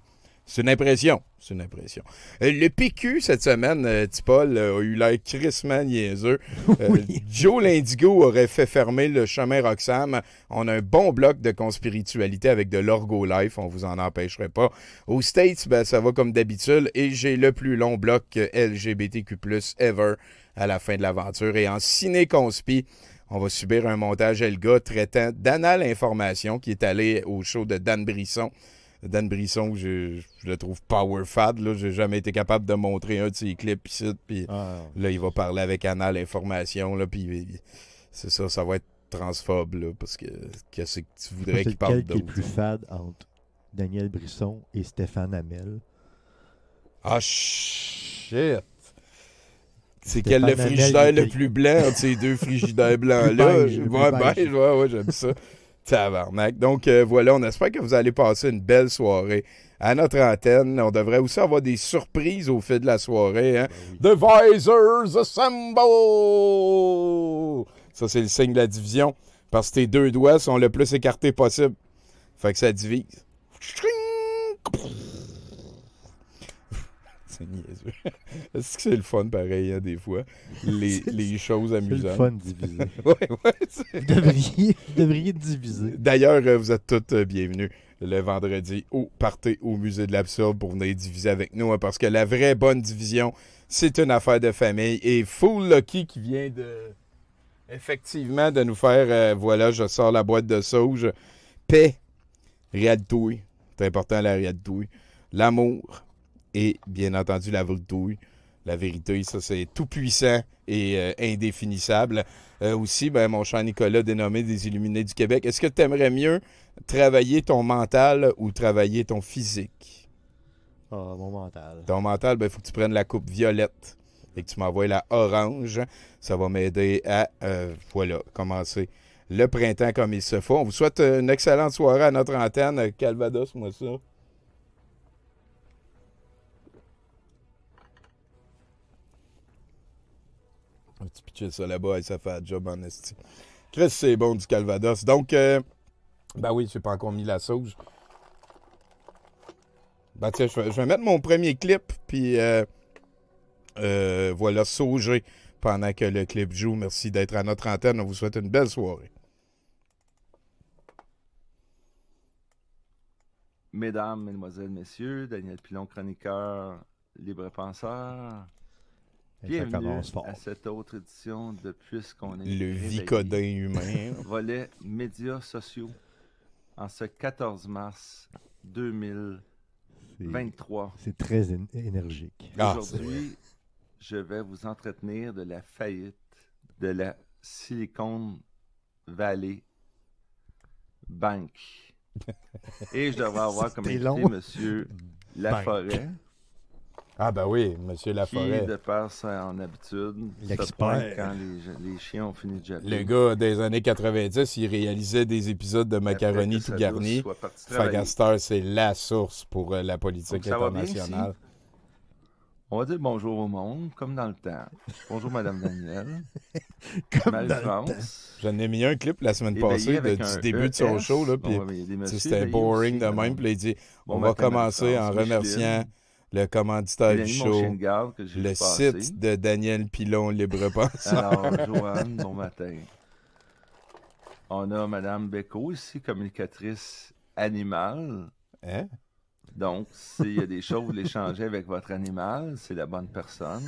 C'est une impression. C'est une impression. Euh, le PQ, cette semaine, euh, Tipol euh, a eu l'air crissement niaiseux. Oui. Joe Lindigo aurait fait fermer le chemin Roxham. On a un bon bloc de conspiritualité avec de l'orgo life. On vous en empêcherait pas. Au States, ben, ça va comme d'habitude. Et j'ai le plus long bloc LGBTQ+, ever à la fin de l'aventure. Et en ciné-conspi, on va subir un montage Elga traitant d'anal information qui est allé au show de Dan Brisson Dan Brisson, je, le trouve power fad. Là. J'ai jamais été capable de montrer un de ses clips Puis ah, là, il va parler avec Anna l'information. Là, c'est ça, ça va être transphobe. parce que qu'est-ce que tu voudrais qu'il parle de. qui est plus fade entre Daniel Brisson et Stéphane Hamel? Ah, shit! C'est quel le frigidaire le plus blanc entre ces deux frigidaires blancs-là? Ben, ouais, ouais, j'aime ça. Tabarnak. Donc euh, voilà, on espère que vous allez passer une belle soirée à notre antenne. On devrait aussi avoir des surprises au fil de la soirée. Hein? Ben Visors Assemble! Ça, c'est le signe de la division parce que tes deux doigts sont le plus écartés possible. Fait que ça divise c'est Est-ce que c'est le fun pareil, hein, des fois? Les, choses amusantes. C'est le fun diviser. Oui, oui. vous, devriez, devriez diviser. D'ailleurs, euh, vous êtes toutes euh, bienvenues le vendredi au partez au musée de l'absurde pour venir diviser avec nous hein, parce que la vraie bonne division, c'est une affaire de famille. Et full Lucky qui vient de effectivement de nous faire euh, voilà, je sors la boîte de sauge. Paix, riadouille. C'est important la L'amour. L'amour, et bien entendu la vertu La vérité, ça, c'est tout puissant et euh, indéfinissable. Euh, aussi, ben, mon cher Nicolas, dénommé des Illuminés du Québec, est-ce que tu aimerais mieux travailler ton mental ou travailler ton physique? Ah, oh, mon mental. Ton mental, il ben, faut que tu prennes la coupe violette et que tu m'envoies la orange. Ça va m'aider à, euh, voilà, commencer le printemps comme il se faut. On vous souhaite une excellente soirée à notre antenne. Calvados, moi ça. Un petit pitcher ça là-bas et ça fait un job en esti. Chris, c'est bon du Calvados. Donc, euh, ben oui, je n'ai pas encore mis la sauge. Ben tiens, je vais, mettre mon premier clip, puis euh, euh, voilà, sauger pendant que le clip joue. Merci d'être à notre antenne. On vous souhaite une belle soirée. Mesdames, Mesdemoiselles, Messieurs, Daniel Pilon, chroniqueur, libre penseur. Bienvenue à cette autre édition de Puisqu'on est le vicodin humain. Volet médias sociaux en ce 14 mars 2023. C'est très énergique. Aujourd'hui, ah, je vais vous entretenir de la faillite de la Silicon Valley Bank. Et je devrais avoir comme invité M. Laforêt. Ah ben oui, Monsieur Laforêt. Qui, de en habitude, quand les, chiens ont fini de japper. Le gars des années 90, il réalisait des épisodes de macaroni tout garni. Fagaster, c'est la source pour euh, la politique internationale. On va dire bonjour au monde, comme dans le temps. Bonjour, Madame Danielle. comme temps. J'en ai mis un clip la semaine passée du début de son e show. c'était boring de même. On va commencer en remerciant le commanditaire du show, le site de Daniel Pilon, libre Alors, Joanne, bon matin. On a Madame Beco ici, communicatrice animale. Hein? Donc, s'il y a des choses, vous voulez avec votre animal, c'est la bonne personne.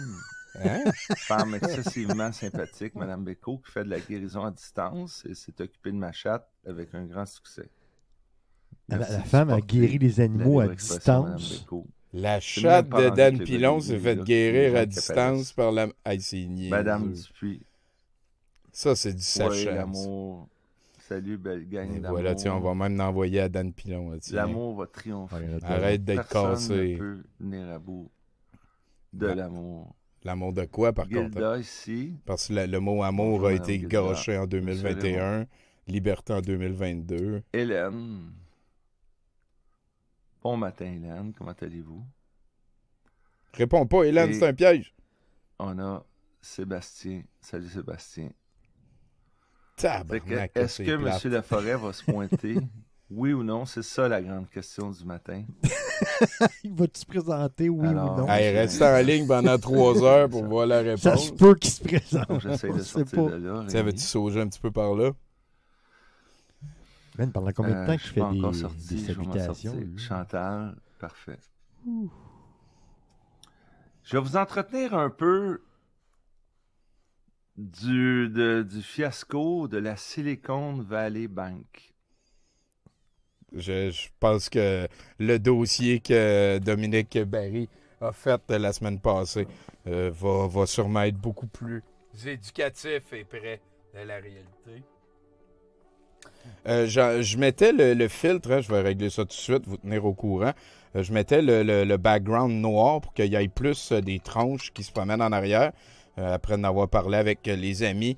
Hein? Femme excessivement sympathique, Madame Becco, qui fait de la guérison à distance et s'est occupée de ma chatte avec un grand succès. Ah ben, la, femme a guéri les animaux à distance. La chatte de Dan Pilon s'est fait guérir à distance par la. Ah, Madame Dupuis. Ça, c'est du sachet. Salut, belle gang. voilà, tu on va même l'envoyer à Dan Pilon. L'amour va triompher. Arrête d'être cassé. à bout de l'amour. L'amour de quoi, par contre? Hein? Parce que le, le mot amour a été gâché en 2021, liberté en 2022. Hélène, Bon matin, Hélène. Comment allez-vous? Réponds pas, Hélène, c'est un piège. On a Sébastien. Salut, Sébastien. Est-ce que, M. Laforêt va se pointer? oui ou non? C'est ça la grande question du matin. il va-tu se présenter, oui ou non? Il reste en ligne pendant trois heures pour voir la réponse. Ça se peut qu'il se présente. J'essaie de sortir pas. de là. Tu Ça tu sauger un petit peu par là? Ben, pendant combien de euh, temps que fais des, Je Chantal, parfait. Je vais vous entretenir un peu du, fiasco de la Silicon Valley Bank. Je, pense que le dossier que Dominique Barry a fait la semaine passée euh, va, va sûrement être beaucoup plus éducatif et près de la réalité. Euh, je, mettais le, filtre, hein, je vais régler ça tout de suite, vous tenir au courant. Euh, je mettais le, background noir pour qu'il y ait plus euh, des tranches qui se promènent en arrière. après en avoir parlé avec les amis,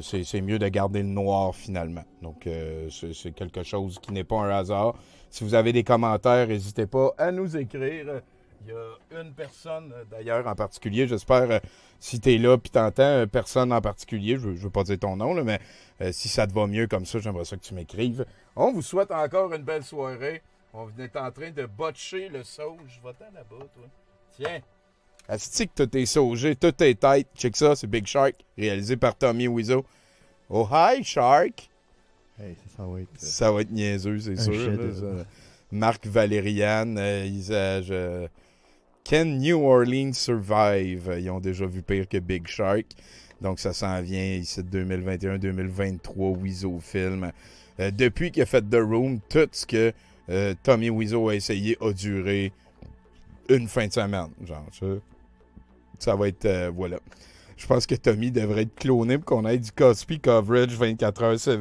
c'est mieux de garder le noir finalement. Donc c'est quelque chose qui n'est pas un hasard. Si vous avez des commentaires, n'hésitez pas à nous écrire. Il y a une personne euh, d'ailleurs en particulier, j'espère, euh, si tu es là puis t'entends, une euh, personne en particulier, je ne veux pas dire ton nom, là, mais si ça te va mieux comme ça, j'aimerais ça que tu m'écrives. On vous souhaite encore une belle soirée. On est en train de botcher le sauge. Va-t'en là-bas, toi. Tiens. Astique, tout est saugé, tout est tête. Check ça, c'est Big Shark, réalisé par Tommy Wiseau. Oh, hi, Shark! Hey, ça, va être... Ça va être niaiseux, c'est sûr. Marc Valérian, Isage... Can New Orleans Survive? Ils ont déjà vu pire que Big Shark. Donc, ça s'en vient ici de 2021-2023, Wizo film. Euh, depuis qu'il a fait The Room, tout ce que euh, Tommy Wizo a essayé a duré une fin de semaine. Genre, ça, va être. Euh, voilà. Je pense que Tommy devrait être cloné pour qu'on ait du Cosby coverage 24 heures 7.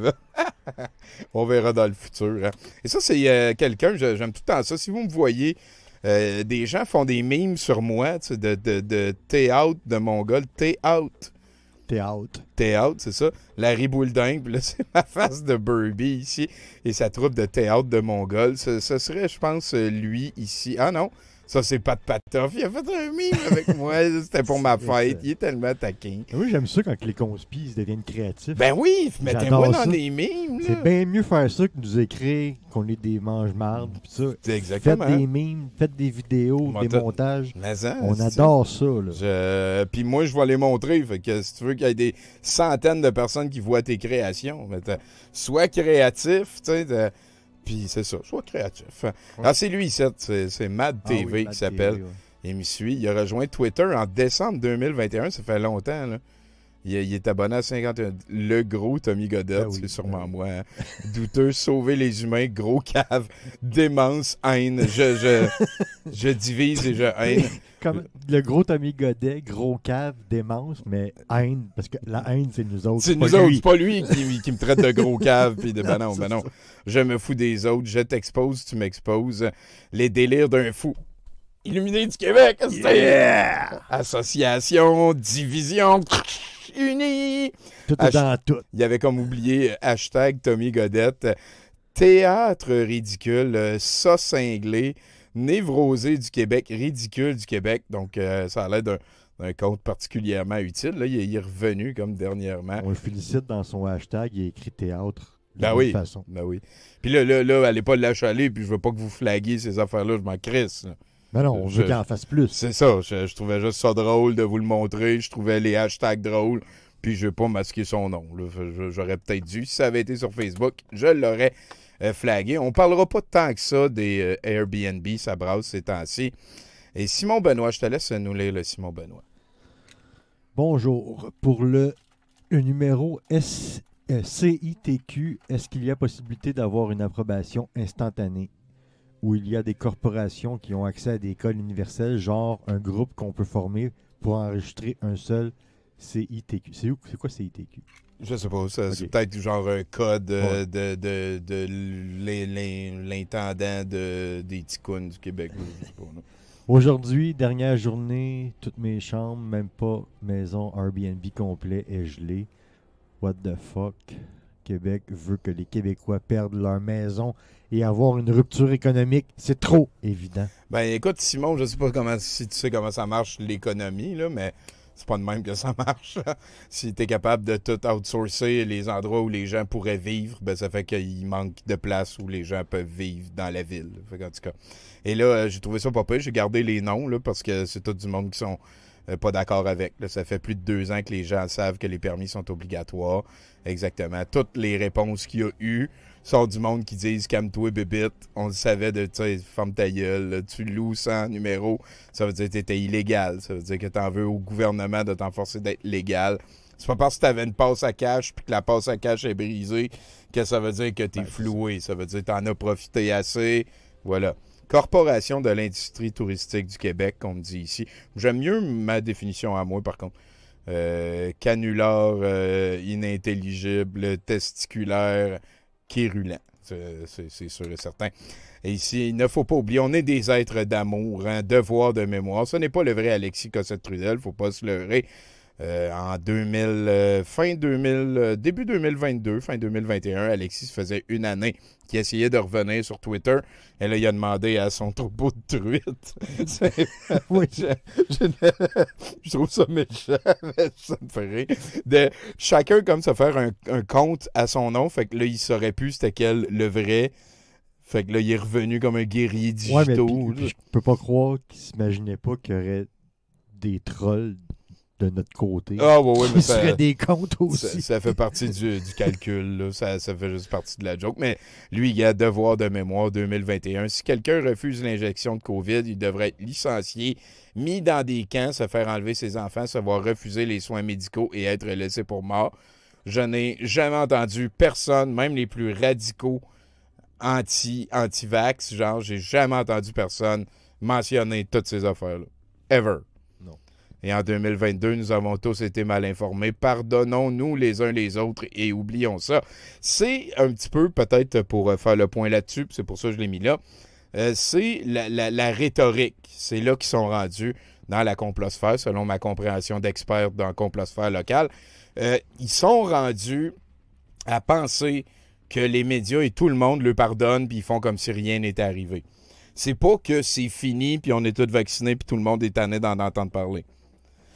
On verra dans le futur. Hein. Et ça, c'est quelqu'un, j'aime tout le temps ça. Si vous me voyez euh, des gens font des mimes sur moi, de, de, de out de Mongol, t'es out. T'es out. T'es out, c'est ça. Larry Boulding, c'est ma face de Burby ici et sa troupe de théâtre out de Mongol. ce serait, je pense, lui ici. Ah non, ça, c'est pas de patoff. Il a fait un mime avec moi. C'était pour ma fête. Il est tellement taquin. Oui, j'aime ça quand les conspices deviennent créatifs. Ben oui, mettez-moi dans des mimes. C'est bien mieux faire ça que nous écrire qu'on est des mange-mardes. C'est exactement. Faites des mimes, faites des vidéos, des montages. On adore ça. là. Puis moi, je vais les montrer. Fait que si tu veux qu'il y ait des centaines de personnes qui voient tes créations, sois créatif. Tu sais, puis c'est ça, sois créatif. Hein. Ah, c'est lui, c'est Mad ah TV qui s'appelle. Il me suit. Il a rejoint Twitter en décembre 2021, ça fait longtemps. Là. Il, est abonné à 51. Le gros Tommy Godet, ben c'est sûrement ben moi. Hein. Douteux, sauver les humains, gros cave, démence, haine. Je, je, divise et je haine. le gros Tommy Godet, gros cave, démence, mais haine, parce que la haine, c'est nous autres. C'est nous autres, c'est pas lui qui, me traite de gros cave puis de non, ben non, non. Je me fous des autres, je t'expose, tu m'exposes. Les délires d'un fou. Illuminé du Québec, association, division unis. Tout est dans tout. Il avait comme oublié euh, hashtag Tommy Godette. Théâtre ridicule, euh, ça cinglé, névrosé du Québec, ridicule du Québec. Donc, euh, ça a l'air d'un compte particulièrement utile. Là, il est revenu comme dernièrement. On le félicite dans son hashtag, il écrit théâtre. De ben oui. Façon. Ben oui. Puis là, là, là, allez pas le lâcher aller, puis je veux pas que vous flaguiez ces affaires-là, je m'en crisse. Mais non, je veut qu'il en fasse plus. C'est ça. Je, trouvais juste ça drôle de vous le montrer. Je trouvais les hashtags drôles. Puis je ne pas masquer son nom. J'aurais peut-être dû. Si ça avait été sur Facebook, je l'aurais euh, flagué. On parlera pas tant que ça des euh, Airbnb. Ça brasse ces temps-ci. Et Simon Benoît, je te laisse nous lire le Simon Benoît. Bonjour. Pour le, numéro S, euh, CITQ, est-ce qu'il y a possibilité d'avoir une approbation instantanée? où il y a des corporations qui ont accès à des codes universels, genre un groupe qu'on peut former pour enregistrer un seul CITQ. C'est, c'est quoi CITQ? Je sais pas, c'est peut-être genre un code euh, de, l'intendant de, des ticounes du Québec. Aujourd'hui, dernière journée, toutes mes chambres, même pas maison Airbnb complet est gelée. What the fuck? Québec veut que les Québécois perdent leur maison et avoir une rupture économique, c'est trop évident. Ben écoute, Simon, je ne sais pas comment, si tu sais comment ça marche l'économie, là, mais c'est pas de même que ça marche. Si tu es capable de tout outsourcer, les endroits où les gens pourraient vivre, ben ça fait qu'il manque de place où les gens peuvent vivre dans la ville. Et là, euh, j'ai trouvé ça pas pire. J'ai gardé les noms là, parce que c'est tout du monde qui sont euh, pas d'accord avec. ça fait plus de deux ans que les gens savent que les permis sont obligatoires. Exactement. Toutes les réponses qu'il y a eu sont du monde qui disent calme-toi, bébite. On le savait de, tu ta gueule, tu loues sans numéro. Ça veut dire que étais illégal. Ça veut dire que tu en veux au gouvernement de t'en forcer d'être légal. C'est pas parce que t'avais une passe à cash puis que la passe à cash est brisée que ça veut dire que t'es es floué. Ça veut dire que t'en as profité assez. Voilà. Corporation de l'industrie touristique du Québec, comme dit ici. J'aime mieux ma définition à moi, par contre. Euh, canular, euh, inintelligible, testiculaire, quérulent. C'est sûr et certain. Et ici, il ne faut pas oublier, on est des êtres d'amour, un hein, devoir de mémoire. Ce n'est pas le vrai Alexis Cossette-Trudel, il ne faut pas se leurrer. Euh, en 2000, euh, fin 2000, euh, début 2022, fin 2021, Alexis faisait une année qui essayait de revenir sur Twitter. Et là, il a demandé à son troupeau de truites. oui, je, trouve ça méchant, ça De, chacun, comme ça, faire un, compte à son nom. Fait que là, il saurait plus c'était quel le vrai. Fait que là, il est revenu comme un guerrier digitaux. je peux pas croire qu'il s'imaginait pas qu'il y aurait des trolls de notre côté. Ah, ouais, mais ça, des comptes aussi. Ça, fait partie du, calcul, Ça, fait juste partie de la joke. Mais lui, il a devoir de mémoire 2021. Si quelqu'un refuse l'injection de COVID, il devrait être licencié, mis dans des camps, se faire enlever ses enfants, se voir refuser les soins médicaux et être laissé pour mort. Je n'ai jamais entendu personne, même les plus radicaux anti, anti-vax, genre, j'ai jamais entendu personne mentionner toutes ces affaires-là. Ever. Et en 2022, nous avons tous été mal informés. Pardonnons-nous les uns les autres et oublions ça. C'est un petit peu, peut-être pour euh, faire le point là-dessus, c'est pour ça que je l'ai mis là, euh, c'est la, rhétorique. C'est là qu'ils sont rendus dans la complosphère, selon ma compréhension d'expert dans la complosphère locale. Euh, ils sont rendus à penser que les médias et tout le monde le pardonnent, puis ils font comme si rien n'était arrivé. C'est pas que c'est fini, puis on est tous vaccinés, puis tout le monde est tanné d'en entendre parler.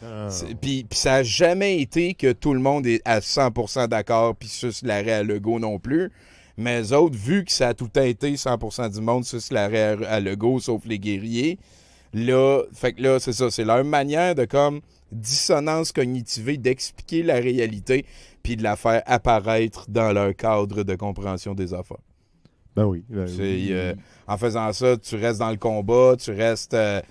Ah. Puis, ça n'a jamais été que tout le monde est à 100% d'accord, puis sur l'arrêt à Lego non plus. Mais eux autres, vu que ça a tout été 100% du monde sur l'arrêt à, Lego, sauf les guerriers, là, fait que là, c'est ça, c'est leur manière de comme dissonance cognitive d'expliquer la réalité puis de la faire apparaître dans leur cadre de compréhension des affaires. Ben oui. Ben euh, en faisant ça, tu restes dans le combat, tu restes euh,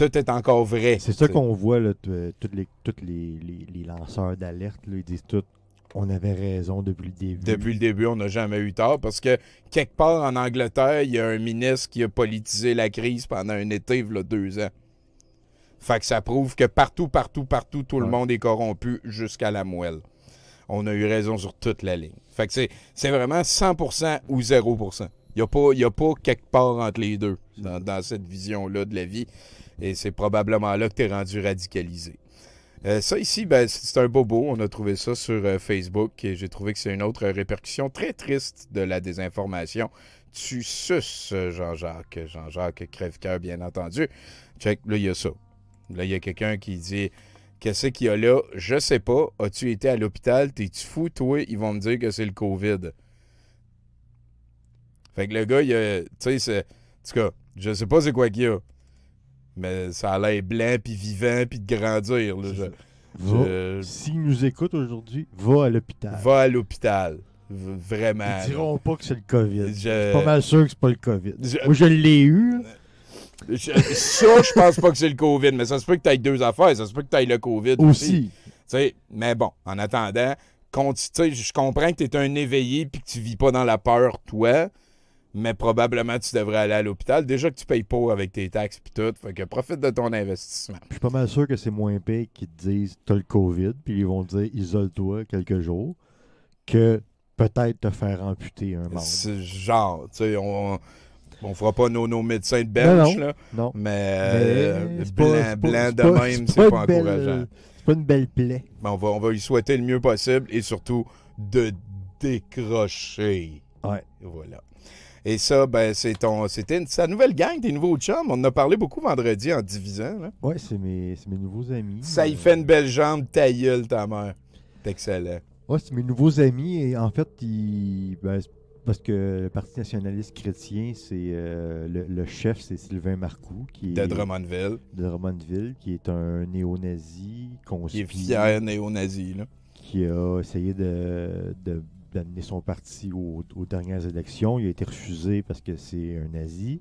tout est encore vrai. C'est ça qu'on voit, euh, tous les, toutes les, lanceurs d'alerte, ils disent tout on avait raison depuis le début. Depuis le début, on n'a jamais eu tort parce que quelque part en Angleterre, il y a un ministre qui a politisé la crise pendant un été, il deux ans. Fait que ça prouve que partout, partout, partout, tout le monde est corrompu jusqu'à la moelle. On a eu raison sur toute la ligne. Fait que c'est vraiment 100% ou 0%. Il n'y a, pas quelque part entre les deux dans, cette vision-là de la vie. Et c'est probablement là que tu es rendu radicalisé. Euh, ça ici, ben, c'est un bobo. On a trouvé ça sur euh, Facebook et j'ai trouvé que c'est une autre répercussion très triste de la désinformation. Tu suces Jean-Jacques. Jean-Jacques Crève-Cœur, bien entendu. Check, là, il y a ça. Là, il y a quelqu'un qui dit Qu'est-ce qu'il y a là Je sais pas. As-tu été à l'hôpital T'es-tu fou, toi Ils vont me dire que c'est le COVID. Fait que le gars, il a. Tu sais, c'est... en tout cas, je sais pas c'est quoi qu'il y a. Mais ça a l'air blanc, puis vivant, puis de grandir. Là, S'il nous écoute aujourd'hui, va à l'hôpital. Va à l'hôpital. Vraiment. Ils diront pas que c'est le COVID. Je... suis pas mal sûr que c'est pas le COVID. Je... Moi, je l'ai eu. Je... ça, je pense pas que c'est le COVID, mais ça se peut que tu aies deux affaires. Ça se peut que tu aies le COVID aussi. Mais bon, en attendant, je comprends que tu es un éveillé puis que tu vis pas dans la peur, toi mais probablement tu devrais aller à l'hôpital. Déjà que tu payes pas avec tes taxes puis tout, fait que profite de ton investissement. Je suis pas mal sûr que c'est moins pire qu'ils te disent t'as le COVID, puis ils vont te dire isole-toi quelques jours, que peut-être te faire amputer un membre. C'est genre, tu sais, on, fera pas nos, médecins de belge, là, non. mais, blanc, de même, c'est pas, encourageant. C'est pas une belle plaie. on va, on va lui souhaiter le mieux possible et surtout de décrocher. Ouais. Voilà. Et ça, ben, c'est ton, c'était sa nouvelle gang, tes nouveaux chums. On en a parlé beaucoup vendredi en divisant. Oui, Ouais, c'est mes, nouveaux amis. Ça y euh, fait une belle jambe, ta ta mère. T'es excellent. Oui, c'est mes nouveaux amis. Et en fait, ben, parce que le Parti nationaliste chrétien, c'est euh, le, chef, c'est Sylvain Marcoux. Qui est, de Drummondville. De Drummondville, qui est un néo-nazi. qui est fier néo-nazi, là. Qui a essayé de d'amener son parti aux, dernières élections. Il a été refusé parce que c'est un nazi.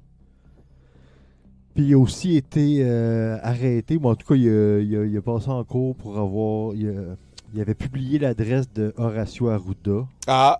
Puis il a aussi été euh, arrêté, en tout cas, il a, passé en cours pour avoir. Il, avait publié l'adresse de Horacio Arruda. Ah!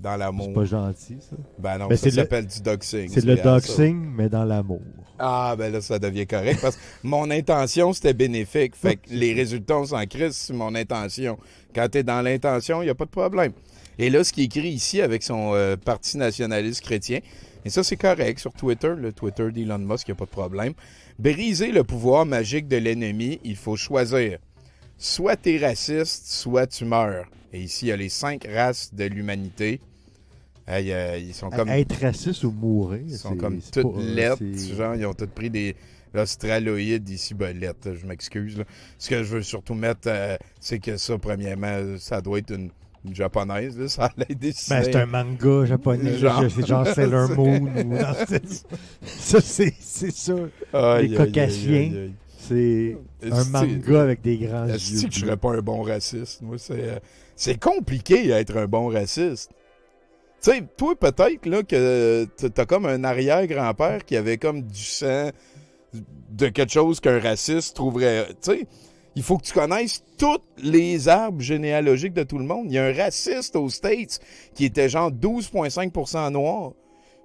Dans l'amour. C'est pas gentil, ça. Ben non, ça s'appelle du doxing. C'est le doxing, mais dans l'amour. Ah, ben là, ça devient correct parce que mon intention, c'était bénéfique. Fait que les résultats, sont en c'est mon intention. Quand tu es dans l'intention, il n'y a pas de problème. Et là, ce qui écrit ici avec son euh, Parti nationaliste chrétien, et ça, c'est correct sur Twitter, le Twitter d'Elon Musk, il a pas de problème. Briser le pouvoir magique de l'ennemi, il faut choisir. Soit tu es raciste, soit tu meurs. Et ici, il y a les cinq races de l'humanité. Euh, ils sont comme. être raciste ou mourir. Ils sont comme toutes euh, lettres. Genre, ils ont tous pris des. L'australoïde ici, lettres, je m'excuse. Ce que je veux surtout mettre, euh, c'est que ça, premièrement, ça doit être une, japonaise. ça l'air dessiner. Ben, c'est un manga japonais. Genre, c'est genre Sailor Moon. ou... ça, c'est ça. Les Caucasiens. C'est un manga avec des grands yeux. que je serais pas un bon raciste? C'est compliqué d'être un bon raciste. Tu sais, toi, peut-être là, que t'as comme un arrière-grand-père qui avait comme du sang de quelque chose qu'un raciste trouverait. Tu sais, il faut que tu connaisses toutes les arbres généalogiques de tout le monde. Il y a un raciste aux States qui était genre 12,5 noir.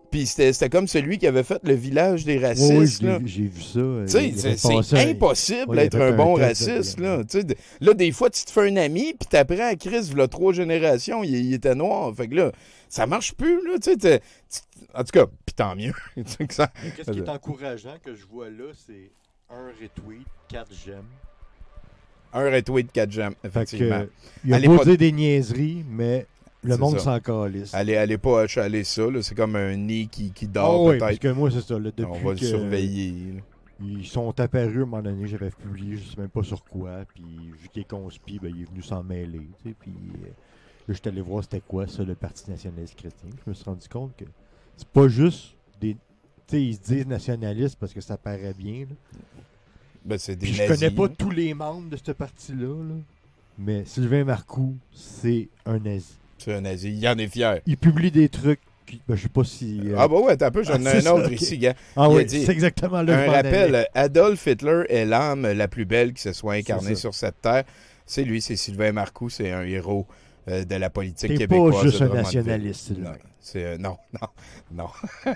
Puis c'était comme celui qui avait fait le village des racistes. Oui, j'ai vu ça. Euh, c'est impossible d'être un bon raciste. Euh, là. T'sais, là, des fois, tu te fais un ami, puis t'apprends à Chris, il a trois générations, il, il, était noir. Fait que là, ça marche plus, là, tu sais. En tout cas, puis tant mieux. Qu'est-ce qui est encourageant que je vois là, c'est un retweet, quatre j'aime. Un retweet, quatre j'aime, effectivement. Il y a des niaiseries, mais le monde s'en calisse. Allez, allez pas achaler ça, c'est comme un nid qui, qui dort oh, ah oui, parce que moi, c'est ça. Là, depuis On va le surveiller. Ils sont apparus à un moment donné, j'avais publié, je sais même pas sur quoi, puis vu qu'il est conspi, ben, il est venu s'en mêler, tu sais, puis... Euh, je suis allé voir c'était quoi ça, le Parti nationaliste chrétien. Je me suis rendu compte que c'est pas juste des. Tu sais, ils se disent nationalistes parce que ça paraît bien. Ben, c'est des nazis, je connais pas tous les membres de ce parti-là. Mais Sylvain Marcoux, c'est un nazi. C'est un nazi. Il en est fier. Il publie des trucs ben, je sais pas si. Euh, ah, bah ouais, t'as un peu, j'en ah, ai un autre ici, gars. Ah, oui, c'est exactement le Un rappel euh, Adolf Hitler est l'âme la plus belle qui se soit incarnée sur cette terre. C'est lui, c'est Sylvain Marcoux, c'est un héros. Euh, de la politique québécoise. pas juste un nationaliste. Non, euh, non, non, non.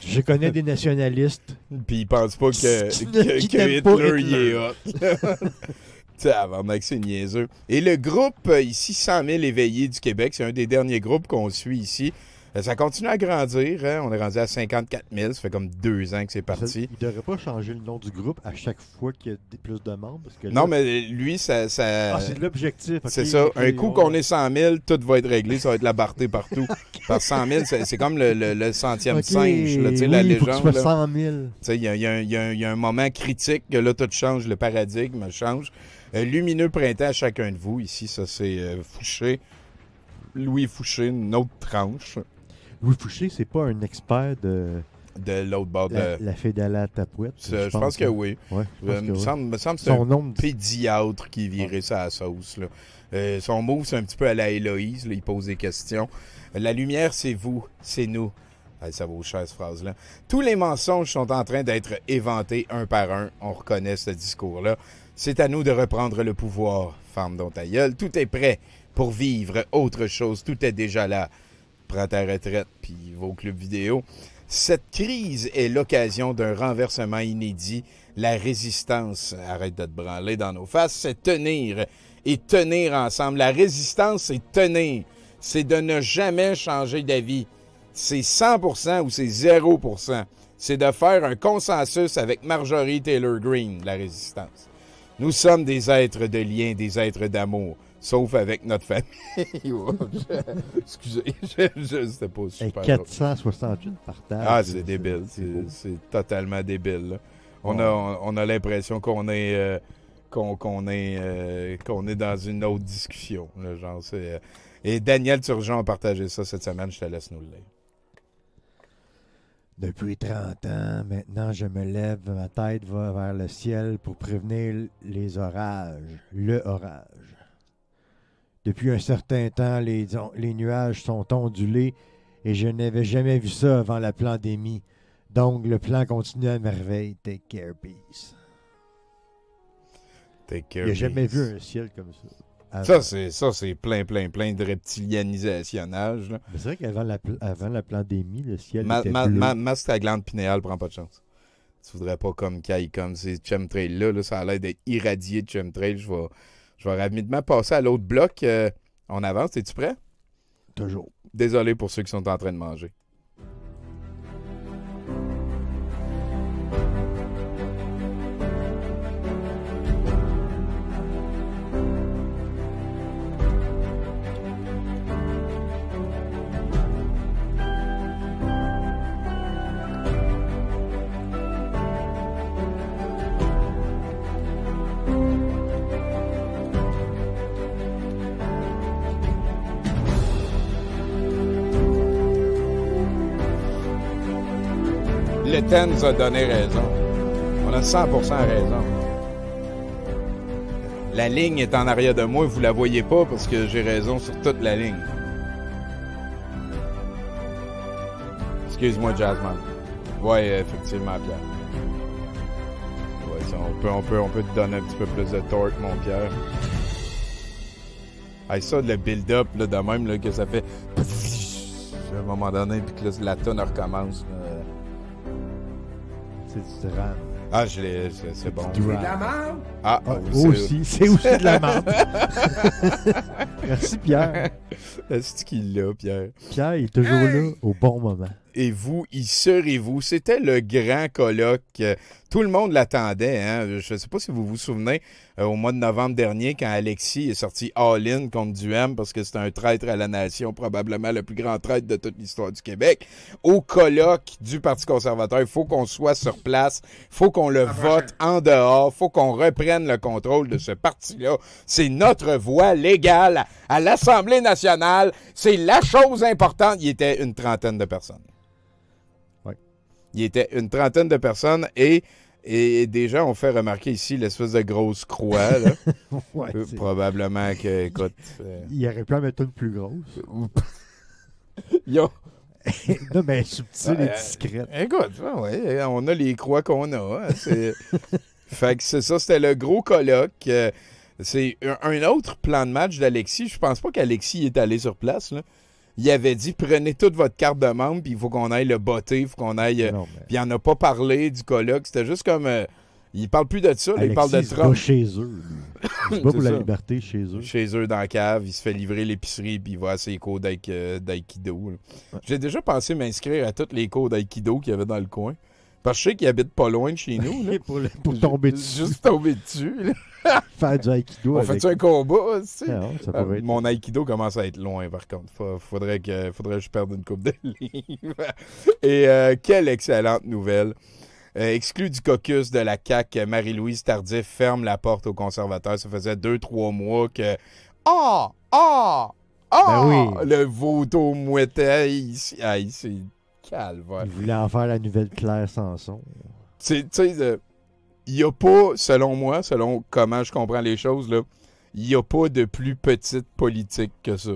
Je connais des nationalistes. Puis ils pensent pas que, que, que Hitler, y est hot. avant mec, c'est niaiseux. Et le groupe euh, ici, 100 000 éveillés du Québec, c'est un des derniers groupes qu'on suit ici. Euh, ça continue à grandir. Hein. On est rendu à 54 000. Ça fait comme deux ans que c'est parti. il n'aurait devrait pas changer le nom du groupe à chaque fois qu'il y a plus de membres. Non, mais lui, ça. Ah, c'est l'objectif. c'est ça. un coup qu'on est 100 000, tout va être réglé. Ça va être la barté partout. Par 100 000, c'est comme le, centième singe. la légende. 100 000. Il y, y, a un moment critique que là, tout change. Le paradigme change. Euh, lumineux printemps à chacun de vous. Ici, ça c'est euh, Fouché. Louis Fouché, une autre tranche. Louis Fouché, c'est pas un expert de. De l'autre bord de. La, la tapouette. Je, pense que, oui. Euh, me, Semble, me semble que c'est un pédiatre qui virait ça à sauce. Euh, son mot, c'est un petit peu à la Héloïse. il pose des questions. La lumière, c'est vous, c'est nous. Ah, ça vaut cher, cette phrase-là. Tous les mensonges sont en train d'être éventés un par un. On reconnaît ce discours-là. C'est à nous de reprendre le pouvoir, femme dont Tout est prêt pour vivre autre chose. Tout est déjà là prends ta retraite puis va au vidéo. Cette crise est l'occasion d'un renversement inédit. La résistance, arrête de te branler dans nos faces, c'est tenir et tenir ensemble. La résistance, c'est tenir. C'est de ne jamais changer d'avis. C'est 100% ou c'est 0%. C'est de faire un consensus avec Marjorie Taylor Greene, la résistance. Nous sommes des êtres de lien, des êtres d'amour. Sauf avec notre famille. Excusez, je ne pas super. 468 partages. Ah, c'est débile. C'est totalement débile. On, a, on, a l'impression qu'on est. Euh, qu'on est, euh, qu'on est dans une autre discussion. genre, euh. Et Daniel Turgeon a partagé ça cette semaine, je te laisse nous le lire. Depuis 30 ans, maintenant je me lève, ma tête va vers le ciel pour prévenir les orages, le orage. Depuis un certain temps, les, nuages sont ondulés et je n'avais jamais vu ça avant la pandémie. Donc, le plan continue à merveille. Take care, peace. Take care, J'ai jamais vu un ciel comme ça. Ça, c'est, ça, c'est plein, plein, plein de reptilianisationnage. C'est vrai qu'avant la, avant la pandémie, le ciel ma, était bleu. Ma, glande pinéale prend pas de chance. Tu voudrais pas comme Caille comme ces chemtrails-là. Là, ça a l'air d'être irradié de chemtrails. Je vais je vais rapidement passer à l'autre bloc. Euh, on avance, es-tu prêt? Toujours. Désolé pour ceux qui sont en train de manger. Tens a donné raison. On a 100 raison. La ligne est en arrière de moi, vous la voyez pas parce que j'ai raison sur toute la ligne. Excuse-moi, Jasmine. Ouais, effectivement, Pierre. Ouais, on peut, on peut, on peut te donner un petit peu plus de torque, mon Pierre. Hey, ça, le build-up, de même, là, que ça fait... À un moment donné, puis que là, la tonne recommence, c'est du drame. Ah, je l'ai, c'est bon. C'est de la merde. Ah, vous ah, aussi. C'est aussi de la merde. Merci, Pierre. Ah, Est-ce qu'il l'a, Pierre? Pierre est toujours là au bon moment. Et vous, y serez-vous? C'était le grand colloque. Tout le monde l'attendait. Hein. Je ne sais pas si vous vous souvenez, euh, au mois de novembre dernier, quand Alexis est sorti all-in contre Duham, parce que c'est un traître à la nation, probablement le plus grand traître de toute l'histoire du Québec, au colloque du Parti conservateur, il faut qu'on soit sur place, Il faut qu'on le vote en dehors, Il faut qu'on reprenne le contrôle de ce parti-là. C'est notre voix légale à l'Assemblée nationale c'est la chose importante. Il était une trentaine de personnes. Oui. Il était une trentaine de personnes et, et déjà, on fait remarquer ici l'espèce de grosse croix. Euh, probablement que, écoute. Euh, Il aurait pu en mettre une plus grosse. Yo, non, mais subtile et discrète. Écoute, on a les croix qu'on a. Hein, fait c'est ça, c'était le gros colloque. Euh, c'est un autre plan de match d'Alexis. Je pense pas qu'Alexis est allé sur place. Là. Il avait dit prenez toute votre carte de membre, puis il faut qu'on aille le botter, il faut qu'on aille. Puis il n'en a pas parlé du colloque. C'était juste comme. Euh, il parle plus de ça, il parle de Trump. chez eux. C'est pas pour la liberté chez eux. Chez eux, dans la cave, il se fait livrer l'épicerie puis il va à ses cours euh, d'aïkido. J'ai déjà pensé m'inscrire à tous les cours d'Aikido qu'il y avait dans le coin. Parce que je sais qu'il habite pas loin de chez nous. pour, tomber Juste tomber dessus. faire du Aikido. On avec... un combat, aussi? Ah euh, mon Aikido commence à être loin, par contre. Faudrait que, faudrait je perde une coupe de livres. Et euh, quelle excellente nouvelle. Euh, exclu du caucus de la CAQ, Marie-Louise Tardif ferme la porte aux conservateurs. Ça faisait deux, trois mois que. Ah! Ah! Ah! Ben Le voto mouettait. ici. Ah, c'est calme. Il voulait en faire la nouvelle Claire Sanson. Tu sais, il n'y a pas, selon moi, selon comment je comprends les choses, là, il n'y a pas de plus petite politique que ça.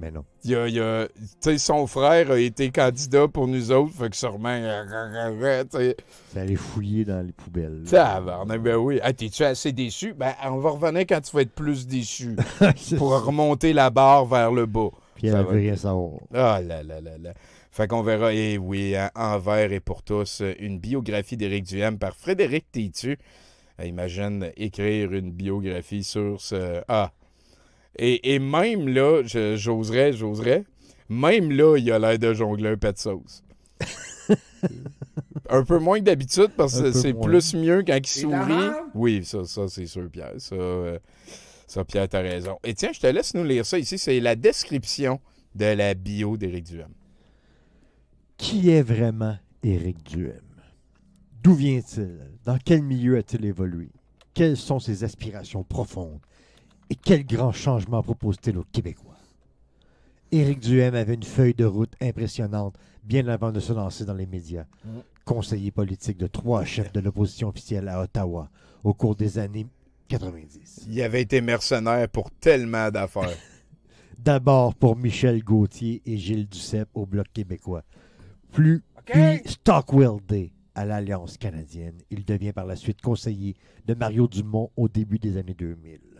Mais non. y son frère a été candidat pour nous autres, fait que sûrement. Euh, euh, euh, ça allait fouiller dans les poubelles. Ça ben oui. Ah, t'es-tu assez déçu? Ben, on va revenir quand tu vas être plus déçu pour remonter la barre vers le bas. Puis elle va rien savoir. Ah là là là là. Fait qu'on verra, et eh oui, hein, Envers et pour tous, une biographie d'Éric Duham par Frédéric Tétu. Euh, imagine écrire une biographie sur ce. Ah! Et, même là, j'oserais, j'oserais, même là, il a l'air de jongler un peu sauce. un peu moins que d'habitude parce que c'est plus mieux quand il sourit. Oui, ça, ça c'est sûr, Pierre. Ça, euh, ça Pierre, t'as raison. Et tiens, je te laisse nous lire ça ici. C'est la description de la bio d'Éric Duhem. Qui est vraiment Éric Duhem? D'où vient-il? Dans quel milieu a-t-il évolué? Quelles sont ses aspirations profondes? Et quel grand changement propose-t-il aux Québécois? Éric Duhem avait une feuille de route impressionnante bien avant de se lancer dans les médias. Mm. Conseiller politique de trois chefs de l'opposition officielle à Ottawa au cours des années 90. Il avait été mercenaire pour tellement d'affaires. D'abord pour Michel Gauthier et Gilles Duceppe au Bloc québécois plus puis Stockwell Day à l'Alliance canadienne. Il devient par la suite conseiller de Mario Dumont au début des années 2000.